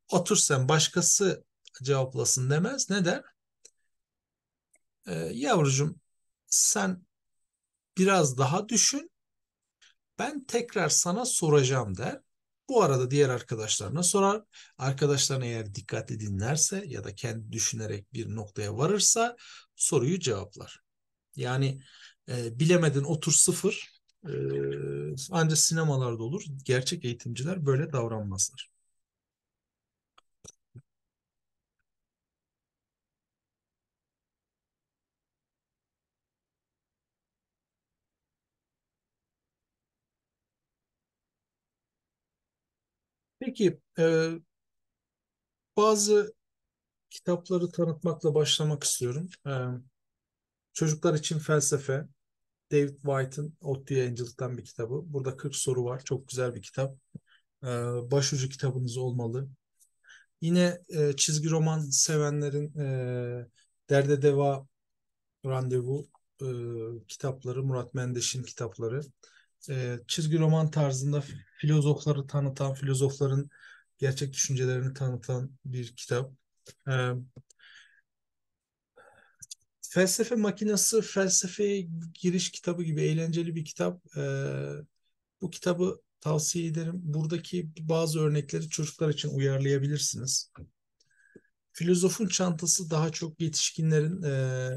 Otur sen başkası cevaplasın demez. Ne der? Ee, yavrucuğum sen biraz daha düşün ben tekrar sana soracağım der. Bu arada diğer arkadaşlarına sorar. Arkadaşlarına eğer dikkatli dinlerse ya da kendi düşünerek bir noktaya varırsa soruyu cevaplar. Yani e, bilemedin otur sıfır. E, ancak sinemalarda olur. Gerçek eğitimciler böyle davranmazlar. Peki e, bazı kitapları tanıtmakla başlamak istiyorum. E, Çocuklar için felsefe, David White'ın Otlu Yayıncılık'tan bir kitabı. Burada 40 soru var. Çok güzel bir kitap. E, başucu kitabınız olmalı. Yine e, çizgi roman sevenlerin e, Derde Deva Randevu e, kitapları, Murat Mendeş'in kitapları e, çizgi roman tarzında filozofları tanıtan, filozofların gerçek düşüncelerini tanıtan bir kitap. E, felsefe makinesi, felsefe giriş kitabı gibi eğlenceli bir kitap. E, bu kitabı tavsiye ederim. Buradaki bazı örnekleri çocuklar için uyarlayabilirsiniz. Filozofun çantası daha çok yetişkinlerin e,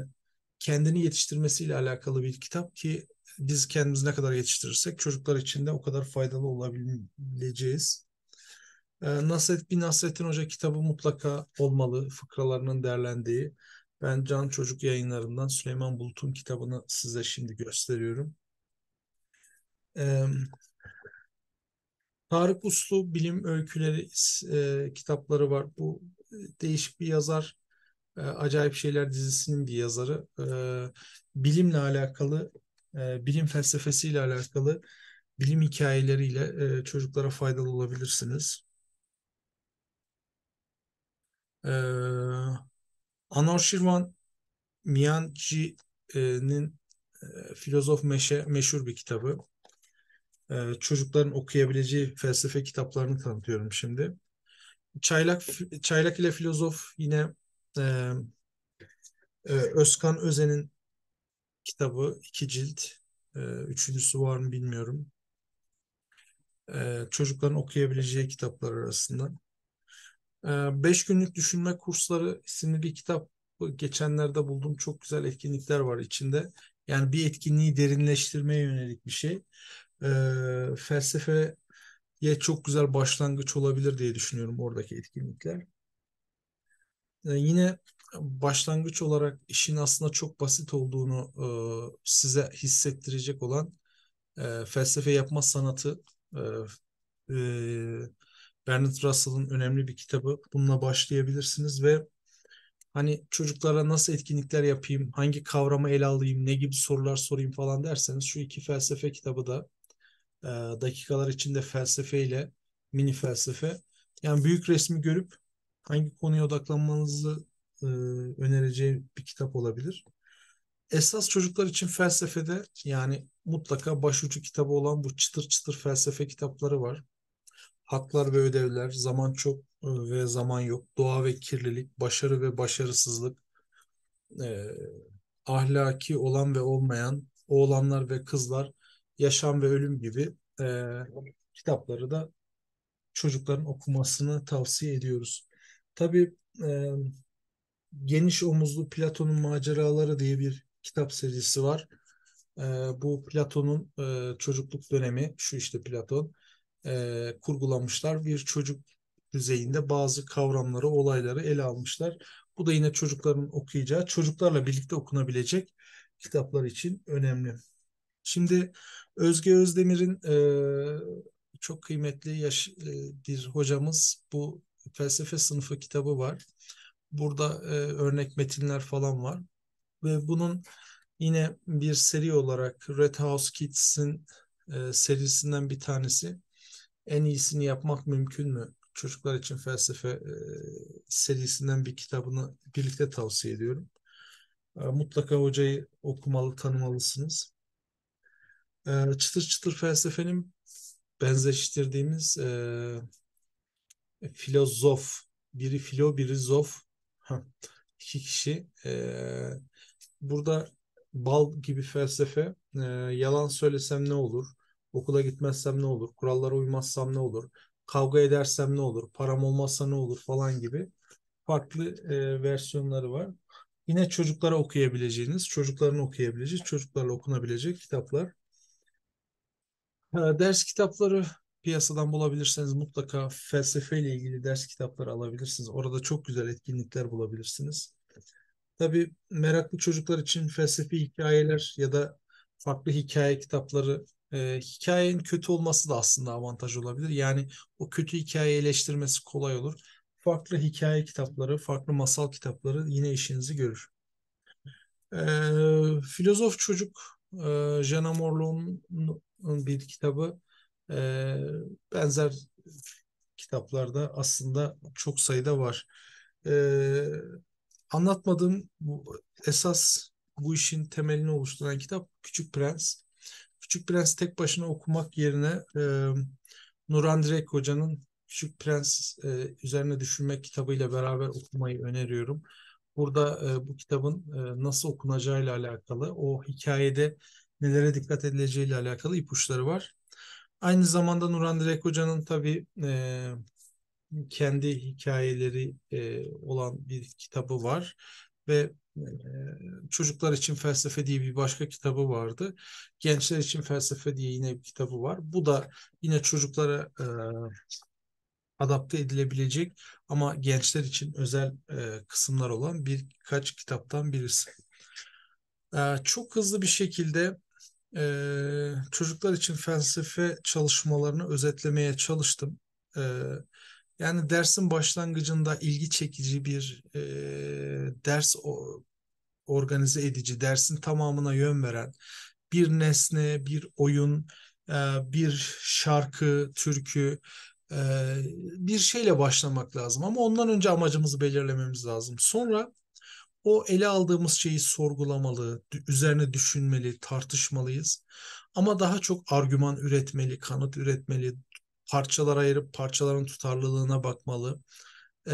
kendini yetiştirmesiyle alakalı bir kitap ki biz kendimiz ne kadar yetiştirirsek çocuklar için de o kadar faydalı olabileceğiz. Ee, Nasret bin Nasrettin Hoca kitabı mutlaka olmalı. Fıkralarının derlendiği. Ben Can Çocuk yayınlarından Süleyman Bulut'un kitabını size şimdi gösteriyorum. Ee, Tarık Uslu bilim öyküleri e, kitapları var. Bu e, değişik bir yazar. E, Acayip Şeyler dizisinin bir yazarı. bilimle alakalı e, bilim felsefesiyle alakalı bilim hikayeleriyle e, çocuklara faydalı olabilirsiniz. E, Anor Şirvan Miyanci'nin e, Filozof Meşe meşhur bir kitabı. E, çocukların okuyabileceği felsefe kitaplarını tanıtıyorum şimdi. Çaylak Çaylak ile filozof yine Özkan Özen'in kitabı iki cilt. E, üçüncüsü var mı bilmiyorum. E, çocukların okuyabileceği kitaplar arasında. E, beş günlük düşünme kursları isimli bir kitap geçenlerde bulduğum çok güzel etkinlikler var içinde. Yani bir etkinliği derinleştirmeye yönelik bir şey. E, felsefeye çok güzel başlangıç olabilir diye düşünüyorum oradaki etkinlikler. yine başlangıç olarak işin aslında çok basit olduğunu e, size hissettirecek olan e, felsefe yapma sanatı e, e, Bernard Russell'ın önemli bir kitabı. Bununla başlayabilirsiniz ve hani çocuklara nasıl etkinlikler yapayım, hangi kavramı ele alayım, ne gibi sorular sorayım falan derseniz şu iki felsefe kitabı da e, dakikalar içinde felsefeyle mini felsefe yani büyük resmi görüp hangi konuya odaklanmanızı e, önereceği bir kitap olabilir. Esas çocuklar için felsefede yani mutlaka başucu kitabı olan bu çıtır çıtır felsefe kitapları var. Haklar ve ödevler, zaman çok e, ve zaman yok, doğa ve kirlilik, başarı ve başarısızlık, e, ahlaki olan ve olmayan, oğlanlar ve kızlar, yaşam ve ölüm gibi e, kitapları da çocukların okumasını tavsiye ediyoruz. Tabii e, Geniş Omuzlu Platon'un Maceraları diye bir kitap serisi var. E, bu Platon'un e, çocukluk dönemi, şu işte Platon, e, kurgulamışlar. Bir çocuk düzeyinde bazı kavramları, olayları ele almışlar. Bu da yine çocukların okuyacağı, çocuklarla birlikte okunabilecek kitaplar için önemli. Şimdi Özge Özdemir'in e, çok kıymetli yaş, e, bir hocamız bu felsefe sınıfı kitabı var burada e, örnek metinler falan var. Ve bunun yine bir seri olarak Red House Kids'in e, serisinden bir tanesi. En iyisini yapmak mümkün mü? Çocuklar için felsefe e, serisinden bir kitabını birlikte tavsiye ediyorum. E, mutlaka hocayı okumalı, tanımalısınız. E, çıtır çıtır felsefenin benzeştirdiğimiz e, filozof, biri filo, biri zof İki kişi. E, burada bal gibi felsefe e, yalan söylesem ne olur? Okula gitmezsem ne olur? Kurallara uymazsam ne olur? Kavga edersem ne olur? Param olmazsa ne olur? Falan gibi farklı e, versiyonları var. Yine çocuklara okuyabileceğiniz, çocukların okuyabileceği, çocuklarla okunabilecek kitaplar. Ee, ders kitapları piyasadan bulabilirseniz mutlaka felsefe ile ilgili ders kitapları alabilirsiniz. Orada çok güzel etkinlikler bulabilirsiniz. tabi meraklı çocuklar için felsefi hikayeler ya da farklı hikaye kitapları e, hikayenin kötü olması da aslında avantaj olabilir. Yani o kötü hikaye eleştirmesi kolay olur. Farklı hikaye kitapları, farklı masal kitapları yine işinizi görür. E, filozof çocuk e, Jean Amorlu'nun bir kitabı e, benzer kitaplarda aslında çok sayıda var. E, anlatmadığım bu, esas bu işin temelini oluşturan kitap Küçük Prens. Küçük Prens tek başına okumak yerine e, Nuran Direk Hoca'nın Küçük Prens e, üzerine düşünmek kitabıyla beraber okumayı öneriyorum. Burada e, bu kitabın e, nasıl okunacağıyla alakalı, o hikayede nelere dikkat edileceğiyle alakalı ipuçları var. Aynı zamanda Nurhan Direk Hoca'nın tabii e, kendi hikayeleri e, olan bir kitabı var ve e, çocuklar için felsefe diye bir başka kitabı vardı. Gençler için felsefe diye yine bir kitabı var. Bu da yine çocuklara e, adapte edilebilecek ama gençler için özel e, kısımlar olan birkaç kitaptan birisi. E, çok hızlı bir şekilde e, çocuklar için felsefe çalışmalarını özetlemeye çalıştım. E, yani dersin başlangıcında ilgi çekici bir e, ders o, organize edici, dersin tamamına yön veren bir nesne, bir oyun, e, bir şarkı, türkü, e, bir şeyle başlamak lazım. Ama ondan önce amacımızı belirlememiz lazım. Sonra o ele aldığımız şeyi sorgulamalı, üzerine düşünmeli, tartışmalıyız. Ama daha çok argüman üretmeli, kanıt üretmeli, parçalar ayırıp parçaların tutarlılığına bakmalı. Ee,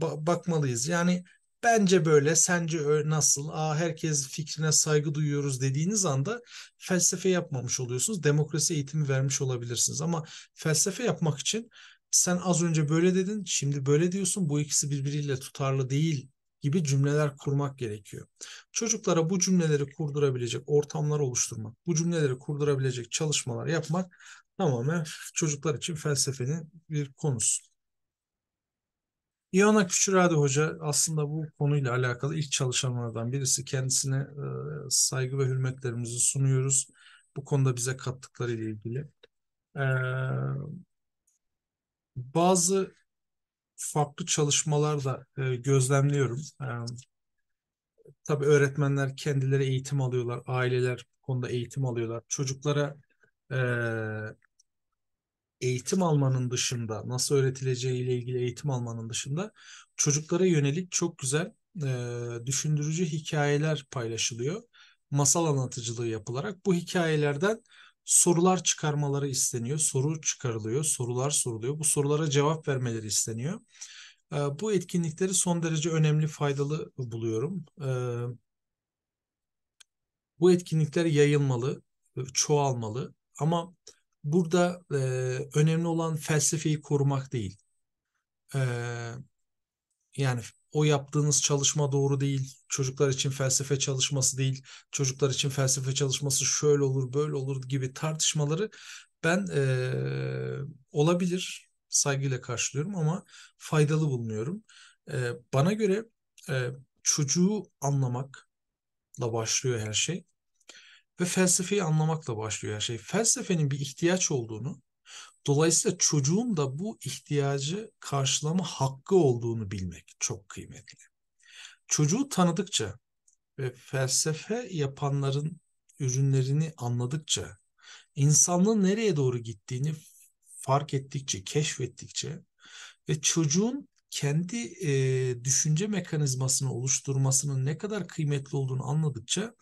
ba- bakmalıyız. Yani bence böyle, sence nasıl, Aa, herkes fikrine saygı duyuyoruz dediğiniz anda felsefe yapmamış oluyorsunuz. Demokrasi eğitimi vermiş olabilirsiniz. Ama felsefe yapmak için sen az önce böyle dedin, şimdi böyle diyorsun. Bu ikisi birbiriyle tutarlı değil gibi cümleler kurmak gerekiyor. Çocuklara bu cümleleri kurdurabilecek ortamlar oluşturmak, bu cümleleri kurdurabilecek çalışmalar yapmak tamamen çocuklar için felsefenin bir konusu. İona Küçürade Hoca aslında bu konuyla alakalı ilk çalışanlardan birisi. Kendisine e, saygı ve hürmetlerimizi sunuyoruz. Bu konuda bize kattıkları ile ilgili. E, bazı farklı çalışmalar da e, gözlemliyorum. E, tabii öğretmenler kendileri eğitim alıyorlar, aileler bu konuda eğitim alıyorlar. Çocuklara e, eğitim almanın dışında, nasıl öğretileceği ile ilgili eğitim almanın dışında çocuklara yönelik çok güzel e, düşündürücü hikayeler paylaşılıyor. Masal anlatıcılığı yapılarak bu hikayelerden sorular çıkarmaları isteniyor. Soru çıkarılıyor, sorular soruluyor. Bu sorulara cevap vermeleri isteniyor. Ee, bu etkinlikleri son derece önemli, faydalı buluyorum. Ee, bu etkinlikler yayılmalı, e, çoğalmalı ama burada e, önemli olan felsefeyi korumak değil. Ee, yani o yaptığınız çalışma doğru değil. Çocuklar için felsefe çalışması değil. Çocuklar için felsefe çalışması şöyle olur, böyle olur gibi tartışmaları ben e, olabilir saygıyla karşılıyorum ama faydalı bulmuyorum. E, bana göre e, çocuğu anlamakla başlıyor her şey ve felsefeyi anlamakla başlıyor her şey. Felsefenin bir ihtiyaç olduğunu Dolayısıyla çocuğun da bu ihtiyacı karşılama hakkı olduğunu bilmek çok kıymetli. Çocuğu tanıdıkça ve felsefe yapanların ürünlerini anladıkça, insanlığın nereye doğru gittiğini fark ettikçe, keşfettikçe ve çocuğun kendi e, düşünce mekanizmasını oluşturmasının ne kadar kıymetli olduğunu anladıkça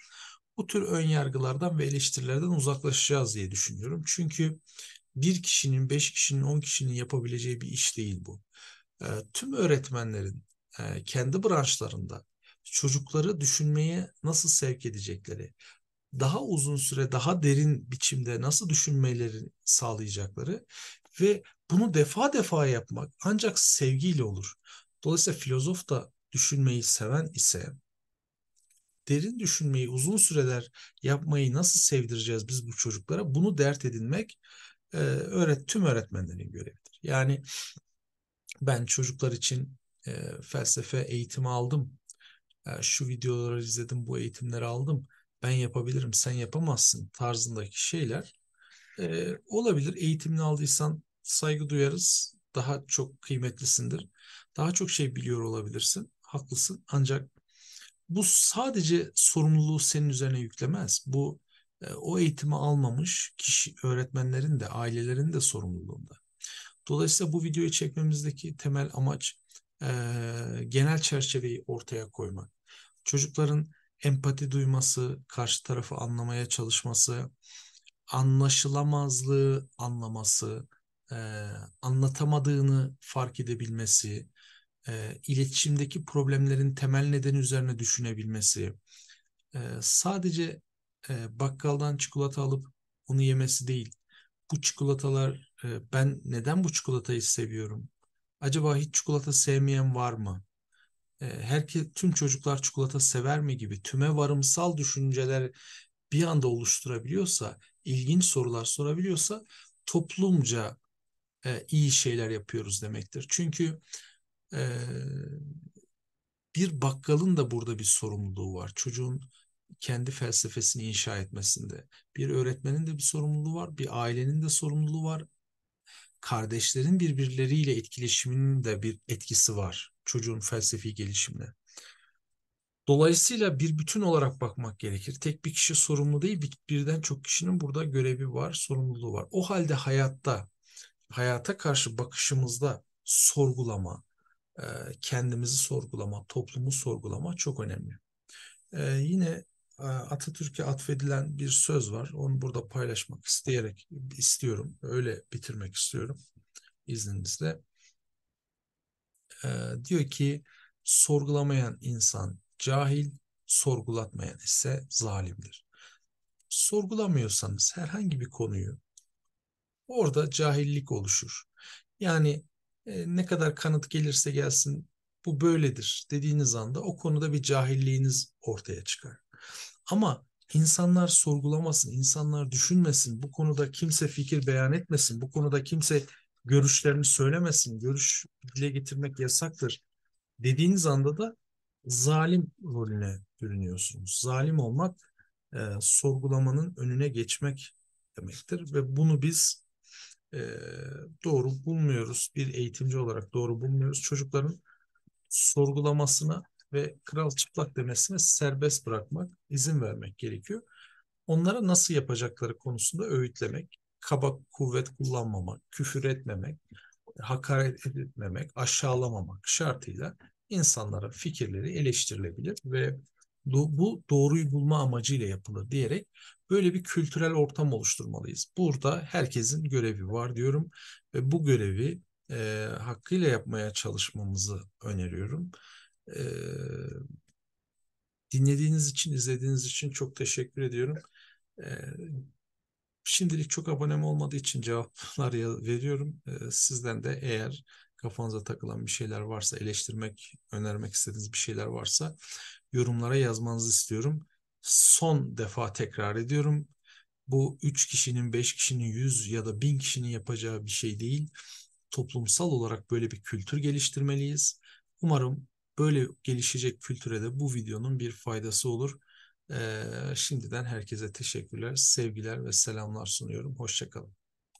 bu tür ön yargılardan ve eleştirilerden uzaklaşacağız diye düşünüyorum. Çünkü bir kişinin, beş kişinin, on kişinin yapabileceği bir iş değil bu. E, tüm öğretmenlerin e, kendi branşlarında çocukları düşünmeye nasıl sevk edecekleri, daha uzun süre, daha derin biçimde nasıl düşünmeleri sağlayacakları ve bunu defa defa yapmak ancak sevgiyle olur. Dolayısıyla filozof da düşünmeyi seven ise derin düşünmeyi uzun süreler yapmayı nasıl sevdireceğiz biz bu çocuklara? Bunu dert edinmek e, öğret tüm öğretmenlerin görevidir. Yani ben çocuklar için e, felsefe eğitimi aldım. E, şu videoları izledim, bu eğitimleri aldım. Ben yapabilirim, sen yapamazsın tarzındaki şeyler e, olabilir. Eğitimini aldıysan saygı duyarız. Daha çok kıymetlisindir. Daha çok şey biliyor olabilirsin. Haklısın. Ancak bu sadece sorumluluğu senin üzerine yüklemez. Bu o eğitimi almamış kişi öğretmenlerin de ailelerin de sorumluluğunda. Dolayısıyla bu videoyu çekmemizdeki temel amaç e, genel çerçeveyi ortaya koymak. Çocukların empati duyması, karşı tarafı anlamaya çalışması, anlaşılamazlığı anlaması, e, anlatamadığını fark edebilmesi, e, iletişimdeki problemlerin temel nedeni üzerine düşünebilmesi, e, sadece e, bakkaldan çikolata alıp onu yemesi değil. Bu çikolatalar e, ben neden bu çikolatayı seviyorum? Acaba hiç çikolata sevmeyen var mı? E, herkes tüm çocuklar çikolata sever mi gibi tüme varımsal düşünceler bir anda oluşturabiliyorsa, ilginç sorular sorabiliyorsa toplumca e, iyi şeyler yapıyoruz demektir. Çünkü e, bir bakkalın da burada bir sorumluluğu var. Çocuğun kendi felsefesini inşa etmesinde. Bir öğretmenin de bir sorumluluğu var, bir ailenin de sorumluluğu var. Kardeşlerin birbirleriyle etkileşiminin de bir etkisi var çocuğun felsefi gelişimine. Dolayısıyla bir bütün olarak bakmak gerekir. Tek bir kişi sorumlu değil, birden çok kişinin burada görevi var, sorumluluğu var. O halde hayatta, hayata karşı bakışımızda sorgulama, kendimizi sorgulama, toplumu sorgulama çok önemli. Yine e, Atatürk'e atfedilen bir söz var. Onu burada paylaşmak isteyerek istiyorum. Öyle bitirmek istiyorum izninizle. E, diyor ki sorgulamayan insan cahil, sorgulatmayan ise zalimdir. Sorgulamıyorsanız herhangi bir konuyu orada cahillik oluşur. Yani e, ne kadar kanıt gelirse gelsin bu böyledir dediğiniz anda o konuda bir cahilliğiniz ortaya çıkar. Ama insanlar sorgulamasın, insanlar düşünmesin, bu konuda kimse fikir beyan etmesin, bu konuda kimse görüşlerini söylemesin, görüş dile getirmek yasaktır dediğiniz anda da zalim rolüne bürünüyorsunuz. Zalim olmak e, sorgulamanın önüne geçmek demektir ve bunu biz e, doğru bulmuyoruz. Bir eğitimci olarak doğru bulmuyoruz. Çocukların sorgulamasına ve kral çıplak demesine serbest bırakmak, izin vermek gerekiyor. Onlara nasıl yapacakları konusunda öğütlemek, kaba kuvvet kullanmamak, küfür etmemek, hakaret etmemek, aşağılamamak şartıyla insanlara fikirleri eleştirilebilir ve bu doğruyu bulma amacıyla yapılır diyerek böyle bir kültürel ortam oluşturmalıyız. Burada herkesin görevi var diyorum ve bu görevi e, hakkıyla yapmaya çalışmamızı öneriyorum dinlediğiniz için, izlediğiniz için çok teşekkür ediyorum. şimdilik çok abonem olmadığı için cevaplar veriyorum. sizden de eğer kafanıza takılan bir şeyler varsa, eleştirmek, önermek istediğiniz bir şeyler varsa yorumlara yazmanızı istiyorum. Son defa tekrar ediyorum. Bu 3 kişinin, 5 kişinin, 100 ya da 1000 kişinin yapacağı bir şey değil. Toplumsal olarak böyle bir kültür geliştirmeliyiz. Umarım Böyle gelişecek kültüre de bu videonun bir faydası olur. Ee, şimdiden herkese teşekkürler, sevgiler ve selamlar sunuyorum. Hoşçakalın.